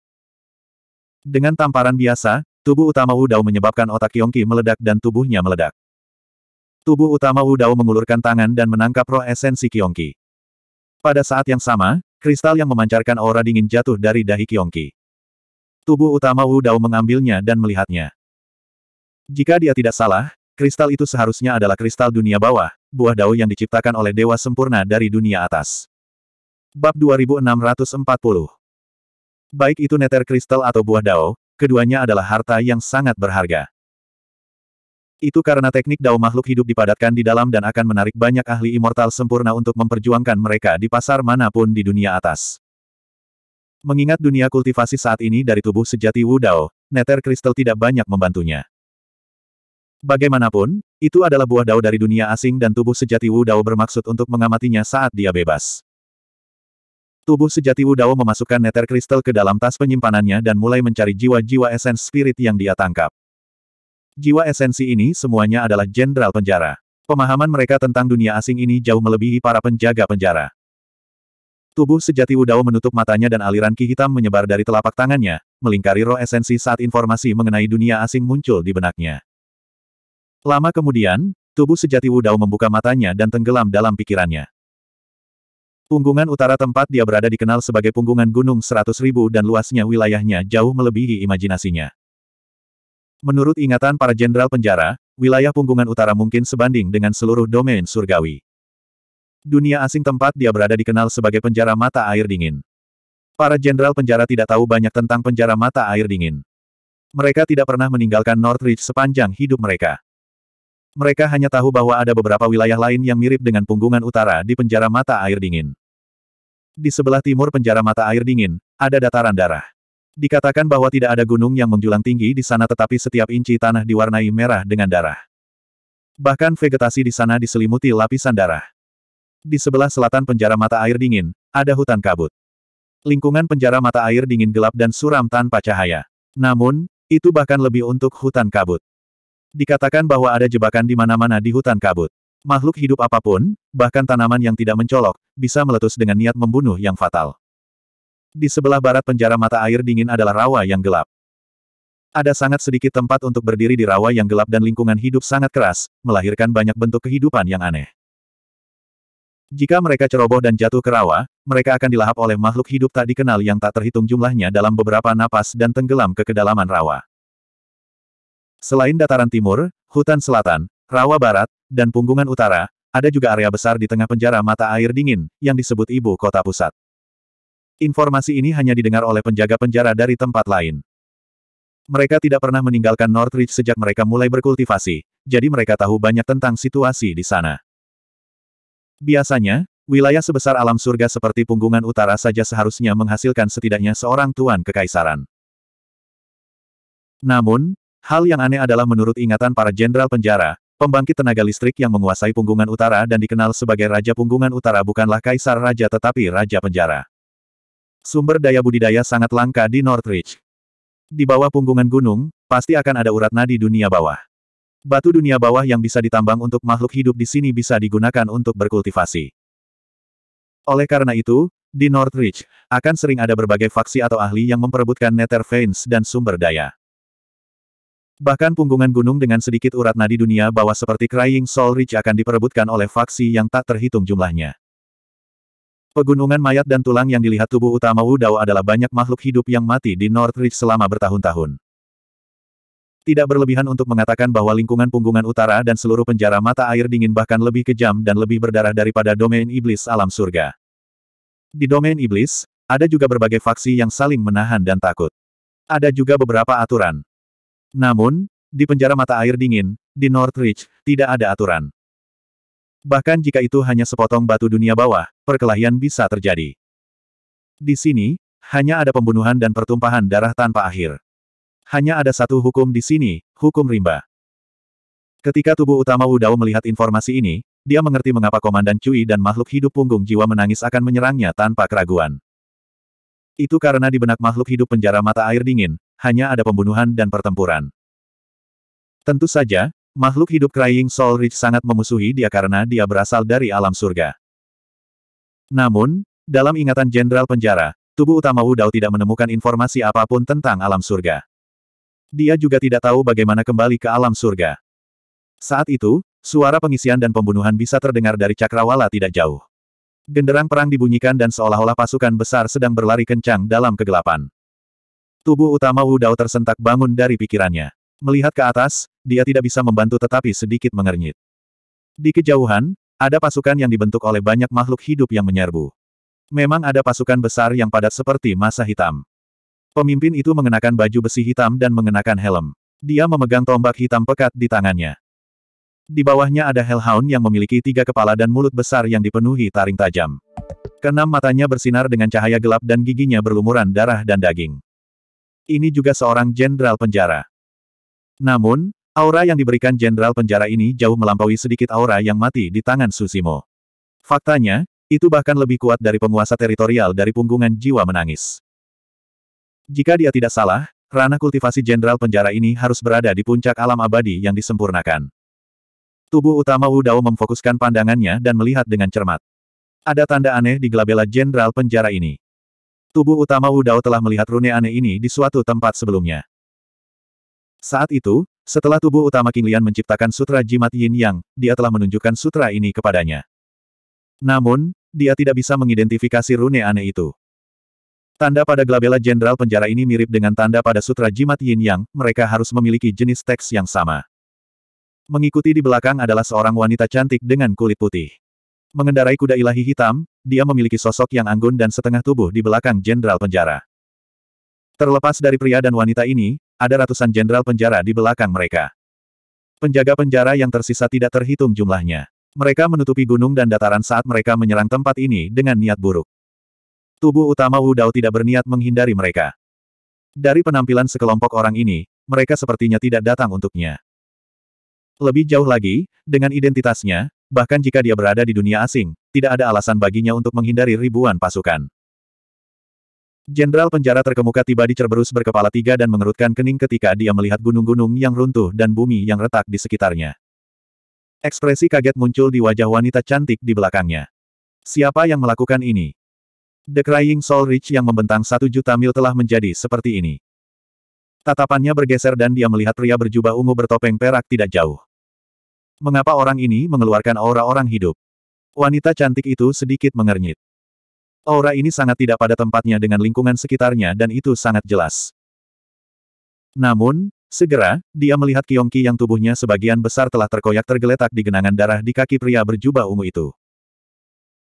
Speaker 1: Dengan tamparan biasa, tubuh utama Wudao menyebabkan otak Kiongki meledak dan tubuhnya meledak. Tubuh utama Wu Dao mengulurkan tangan dan menangkap roh esensi Kiongki. Pada saat yang sama, kristal yang memancarkan aura dingin jatuh dari dahi Kiongki. Tubuh utama Wu Dao mengambilnya dan melihatnya. Jika dia tidak salah, kristal itu seharusnya adalah kristal dunia bawah, buah Dao yang diciptakan oleh dewa sempurna dari dunia atas. Bab 2640 Baik itu neter kristal atau buah Dao, keduanya adalah harta yang sangat berharga. Itu karena teknik dao makhluk hidup dipadatkan di dalam dan akan menarik banyak ahli immortal sempurna untuk memperjuangkan mereka di pasar manapun di dunia atas. Mengingat dunia kultivasi saat ini dari tubuh sejati Wu Dao, Netter Crystal tidak banyak membantunya. Bagaimanapun, itu adalah buah dao dari dunia asing dan tubuh sejati Wu Dao bermaksud untuk mengamatinya saat dia bebas. Tubuh sejati Wu Dao memasukkan Netter Crystal ke dalam tas penyimpanannya dan mulai mencari jiwa-jiwa esens spirit yang dia tangkap. Jiwa esensi ini semuanya adalah jenderal penjara. Pemahaman mereka tentang dunia asing ini jauh melebihi para penjaga penjara. Tubuh sejati Wudao menutup matanya dan aliran ki hitam menyebar dari telapak tangannya, melingkari roh esensi saat informasi mengenai dunia asing muncul di benaknya. Lama kemudian, tubuh sejati Wudao membuka matanya dan tenggelam dalam pikirannya. Punggungan utara tempat dia berada dikenal sebagai punggungan gunung Seratus Ribu dan luasnya wilayahnya jauh melebihi imajinasinya. Menurut ingatan para jenderal penjara, wilayah punggungan utara mungkin sebanding dengan seluruh domain surgawi. Dunia asing tempat dia berada dikenal sebagai penjara mata air dingin. Para jenderal penjara tidak tahu banyak tentang penjara mata air dingin. Mereka tidak pernah meninggalkan Northridge sepanjang hidup mereka. Mereka hanya tahu bahwa ada beberapa wilayah lain yang mirip dengan punggungan utara di penjara mata air dingin. Di sebelah timur penjara mata air dingin, ada dataran darah. Dikatakan bahwa tidak ada gunung yang menjulang tinggi di sana tetapi setiap inci tanah diwarnai merah dengan darah. Bahkan vegetasi di sana diselimuti lapisan darah. Di sebelah selatan penjara mata air dingin, ada hutan kabut. Lingkungan penjara mata air dingin gelap dan suram tanpa cahaya. Namun, itu bahkan lebih untuk hutan kabut. Dikatakan bahwa ada jebakan di mana-mana di hutan kabut. Makhluk hidup apapun, bahkan tanaman yang tidak mencolok, bisa meletus dengan niat membunuh yang fatal. Di sebelah barat penjara mata air dingin adalah rawa yang gelap. Ada sangat sedikit tempat untuk berdiri di rawa yang gelap dan lingkungan hidup sangat keras, melahirkan banyak bentuk kehidupan yang aneh. Jika mereka ceroboh dan jatuh ke rawa, mereka akan dilahap oleh makhluk hidup tak dikenal yang tak terhitung jumlahnya dalam beberapa napas dan tenggelam ke kedalaman rawa. Selain dataran timur, hutan selatan, rawa barat, dan punggungan utara, ada juga area besar di tengah penjara mata air dingin, yang disebut ibu kota pusat. Informasi ini hanya didengar oleh penjaga penjara dari tempat lain. Mereka tidak pernah meninggalkan Northridge sejak mereka mulai berkultivasi, jadi mereka tahu banyak tentang situasi di sana. Biasanya, wilayah sebesar alam surga seperti punggungan utara saja seharusnya menghasilkan setidaknya seorang tuan kekaisaran. Namun, hal yang aneh adalah menurut ingatan para jenderal penjara, pembangkit tenaga listrik yang menguasai punggungan utara dan dikenal sebagai Raja Punggungan Utara bukanlah kaisar raja tetapi raja penjara. Sumber daya budidaya sangat langka di Northridge. Di bawah punggungan gunung, pasti akan ada urat nadi dunia bawah. Batu dunia bawah yang bisa ditambang untuk makhluk hidup di sini bisa digunakan untuk berkultivasi. Oleh karena itu, di Northridge, akan sering ada berbagai faksi atau ahli yang memperebutkan nether veins dan sumber daya. Bahkan punggungan gunung dengan sedikit urat nadi dunia bawah seperti Crying Soul Ridge akan diperebutkan oleh faksi yang tak terhitung jumlahnya. Pegunungan mayat dan tulang yang dilihat tubuh utama Wu Dao adalah banyak makhluk hidup yang mati di North Ridge selama bertahun-tahun. Tidak berlebihan untuk mengatakan bahwa lingkungan punggungan utara dan seluruh penjara mata air dingin bahkan lebih kejam dan lebih berdarah daripada domain iblis alam surga. Di domain iblis, ada juga berbagai faksi yang saling menahan dan takut. Ada juga beberapa aturan. Namun, di penjara mata air dingin, di Northridge, tidak ada aturan. Bahkan jika itu hanya sepotong batu dunia bawah, perkelahian bisa terjadi. Di sini, hanya ada pembunuhan dan pertumpahan darah tanpa akhir. Hanya ada satu hukum di sini, hukum rimba. Ketika tubuh utama Wu Dao melihat informasi ini, dia mengerti mengapa Komandan Cui dan makhluk hidup punggung jiwa menangis akan menyerangnya tanpa keraguan. Itu karena di benak makhluk hidup penjara mata air dingin, hanya ada pembunuhan dan pertempuran. Tentu saja, Makhluk hidup Crying Soul Ridge sangat memusuhi dia karena dia berasal dari alam surga. Namun, dalam ingatan Jenderal Penjara, tubuh utama Wu Dao tidak menemukan informasi apapun tentang alam surga. Dia juga tidak tahu bagaimana kembali ke alam surga. Saat itu, suara pengisian dan pembunuhan bisa terdengar dari cakrawala tidak jauh. Genderang perang dibunyikan dan seolah-olah pasukan besar sedang berlari kencang dalam kegelapan. Tubuh utama Wu Dao tersentak bangun dari pikirannya. Melihat ke atas, dia tidak bisa membantu tetapi sedikit mengernyit. Di kejauhan, ada pasukan yang dibentuk oleh banyak makhluk hidup yang menyerbu. Memang ada pasukan besar yang padat seperti masa hitam. Pemimpin itu mengenakan baju besi hitam dan mengenakan helm. Dia memegang tombak hitam pekat di tangannya. Di bawahnya ada hellhound yang memiliki tiga kepala dan mulut besar yang dipenuhi taring tajam. Kenam matanya bersinar dengan cahaya gelap dan giginya berlumuran darah dan daging. Ini juga seorang jenderal penjara. Namun, aura yang diberikan jenderal penjara ini jauh melampaui sedikit aura yang mati di tangan Susimo. Faktanya, itu bahkan lebih kuat dari penguasa teritorial dari punggungan jiwa menangis. Jika dia tidak salah, ranah kultivasi jenderal penjara ini harus berada di puncak alam abadi yang disempurnakan. Tubuh utama Wu Dao memfokuskan pandangannya dan melihat dengan cermat. Ada tanda aneh di gelabela jenderal penjara ini. Tubuh utama Wu Dao telah melihat rune aneh ini di suatu tempat sebelumnya. Saat itu, setelah tubuh utama King Lian menciptakan sutra jimat Yin Yang, dia telah menunjukkan sutra ini kepadanya. Namun, dia tidak bisa mengidentifikasi rune aneh itu. Tanda pada glabella jenderal penjara ini mirip dengan tanda pada sutra jimat Yin Yang, mereka harus memiliki jenis teks yang sama. Mengikuti di belakang adalah seorang wanita cantik dengan kulit putih. Mengendarai kuda ilahi hitam, dia memiliki sosok yang anggun dan setengah tubuh di belakang jenderal penjara. Terlepas dari pria dan wanita ini, ada ratusan jenderal penjara di belakang mereka. Penjaga penjara yang tersisa tidak terhitung jumlahnya. Mereka menutupi gunung dan dataran saat mereka menyerang tempat ini dengan niat buruk. Tubuh utama Wu Dao tidak berniat menghindari mereka. Dari penampilan sekelompok orang ini, mereka sepertinya tidak datang untuknya. Lebih jauh lagi, dengan identitasnya, bahkan jika dia berada di dunia asing, tidak ada alasan baginya untuk menghindari ribuan pasukan. Jenderal penjara terkemuka tiba di Cerberus berkepala tiga dan mengerutkan kening ketika dia melihat gunung-gunung yang runtuh dan bumi yang retak di sekitarnya. Ekspresi kaget muncul di wajah wanita cantik di belakangnya. Siapa yang melakukan ini? The Crying Soul Reach yang membentang satu juta mil telah menjadi seperti ini. Tatapannya bergeser dan dia melihat pria berjubah ungu bertopeng perak tidak jauh. Mengapa orang ini mengeluarkan aura orang hidup? Wanita cantik itu sedikit mengernyit. Aura ini sangat tidak pada tempatnya dengan lingkungan sekitarnya dan itu sangat jelas. Namun, segera, dia melihat Kiongki yang tubuhnya sebagian besar telah terkoyak tergeletak di genangan darah di kaki pria berjubah ungu itu.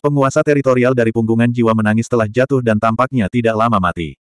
Speaker 1: Penguasa teritorial dari punggungan jiwa menangis telah jatuh dan tampaknya tidak lama mati.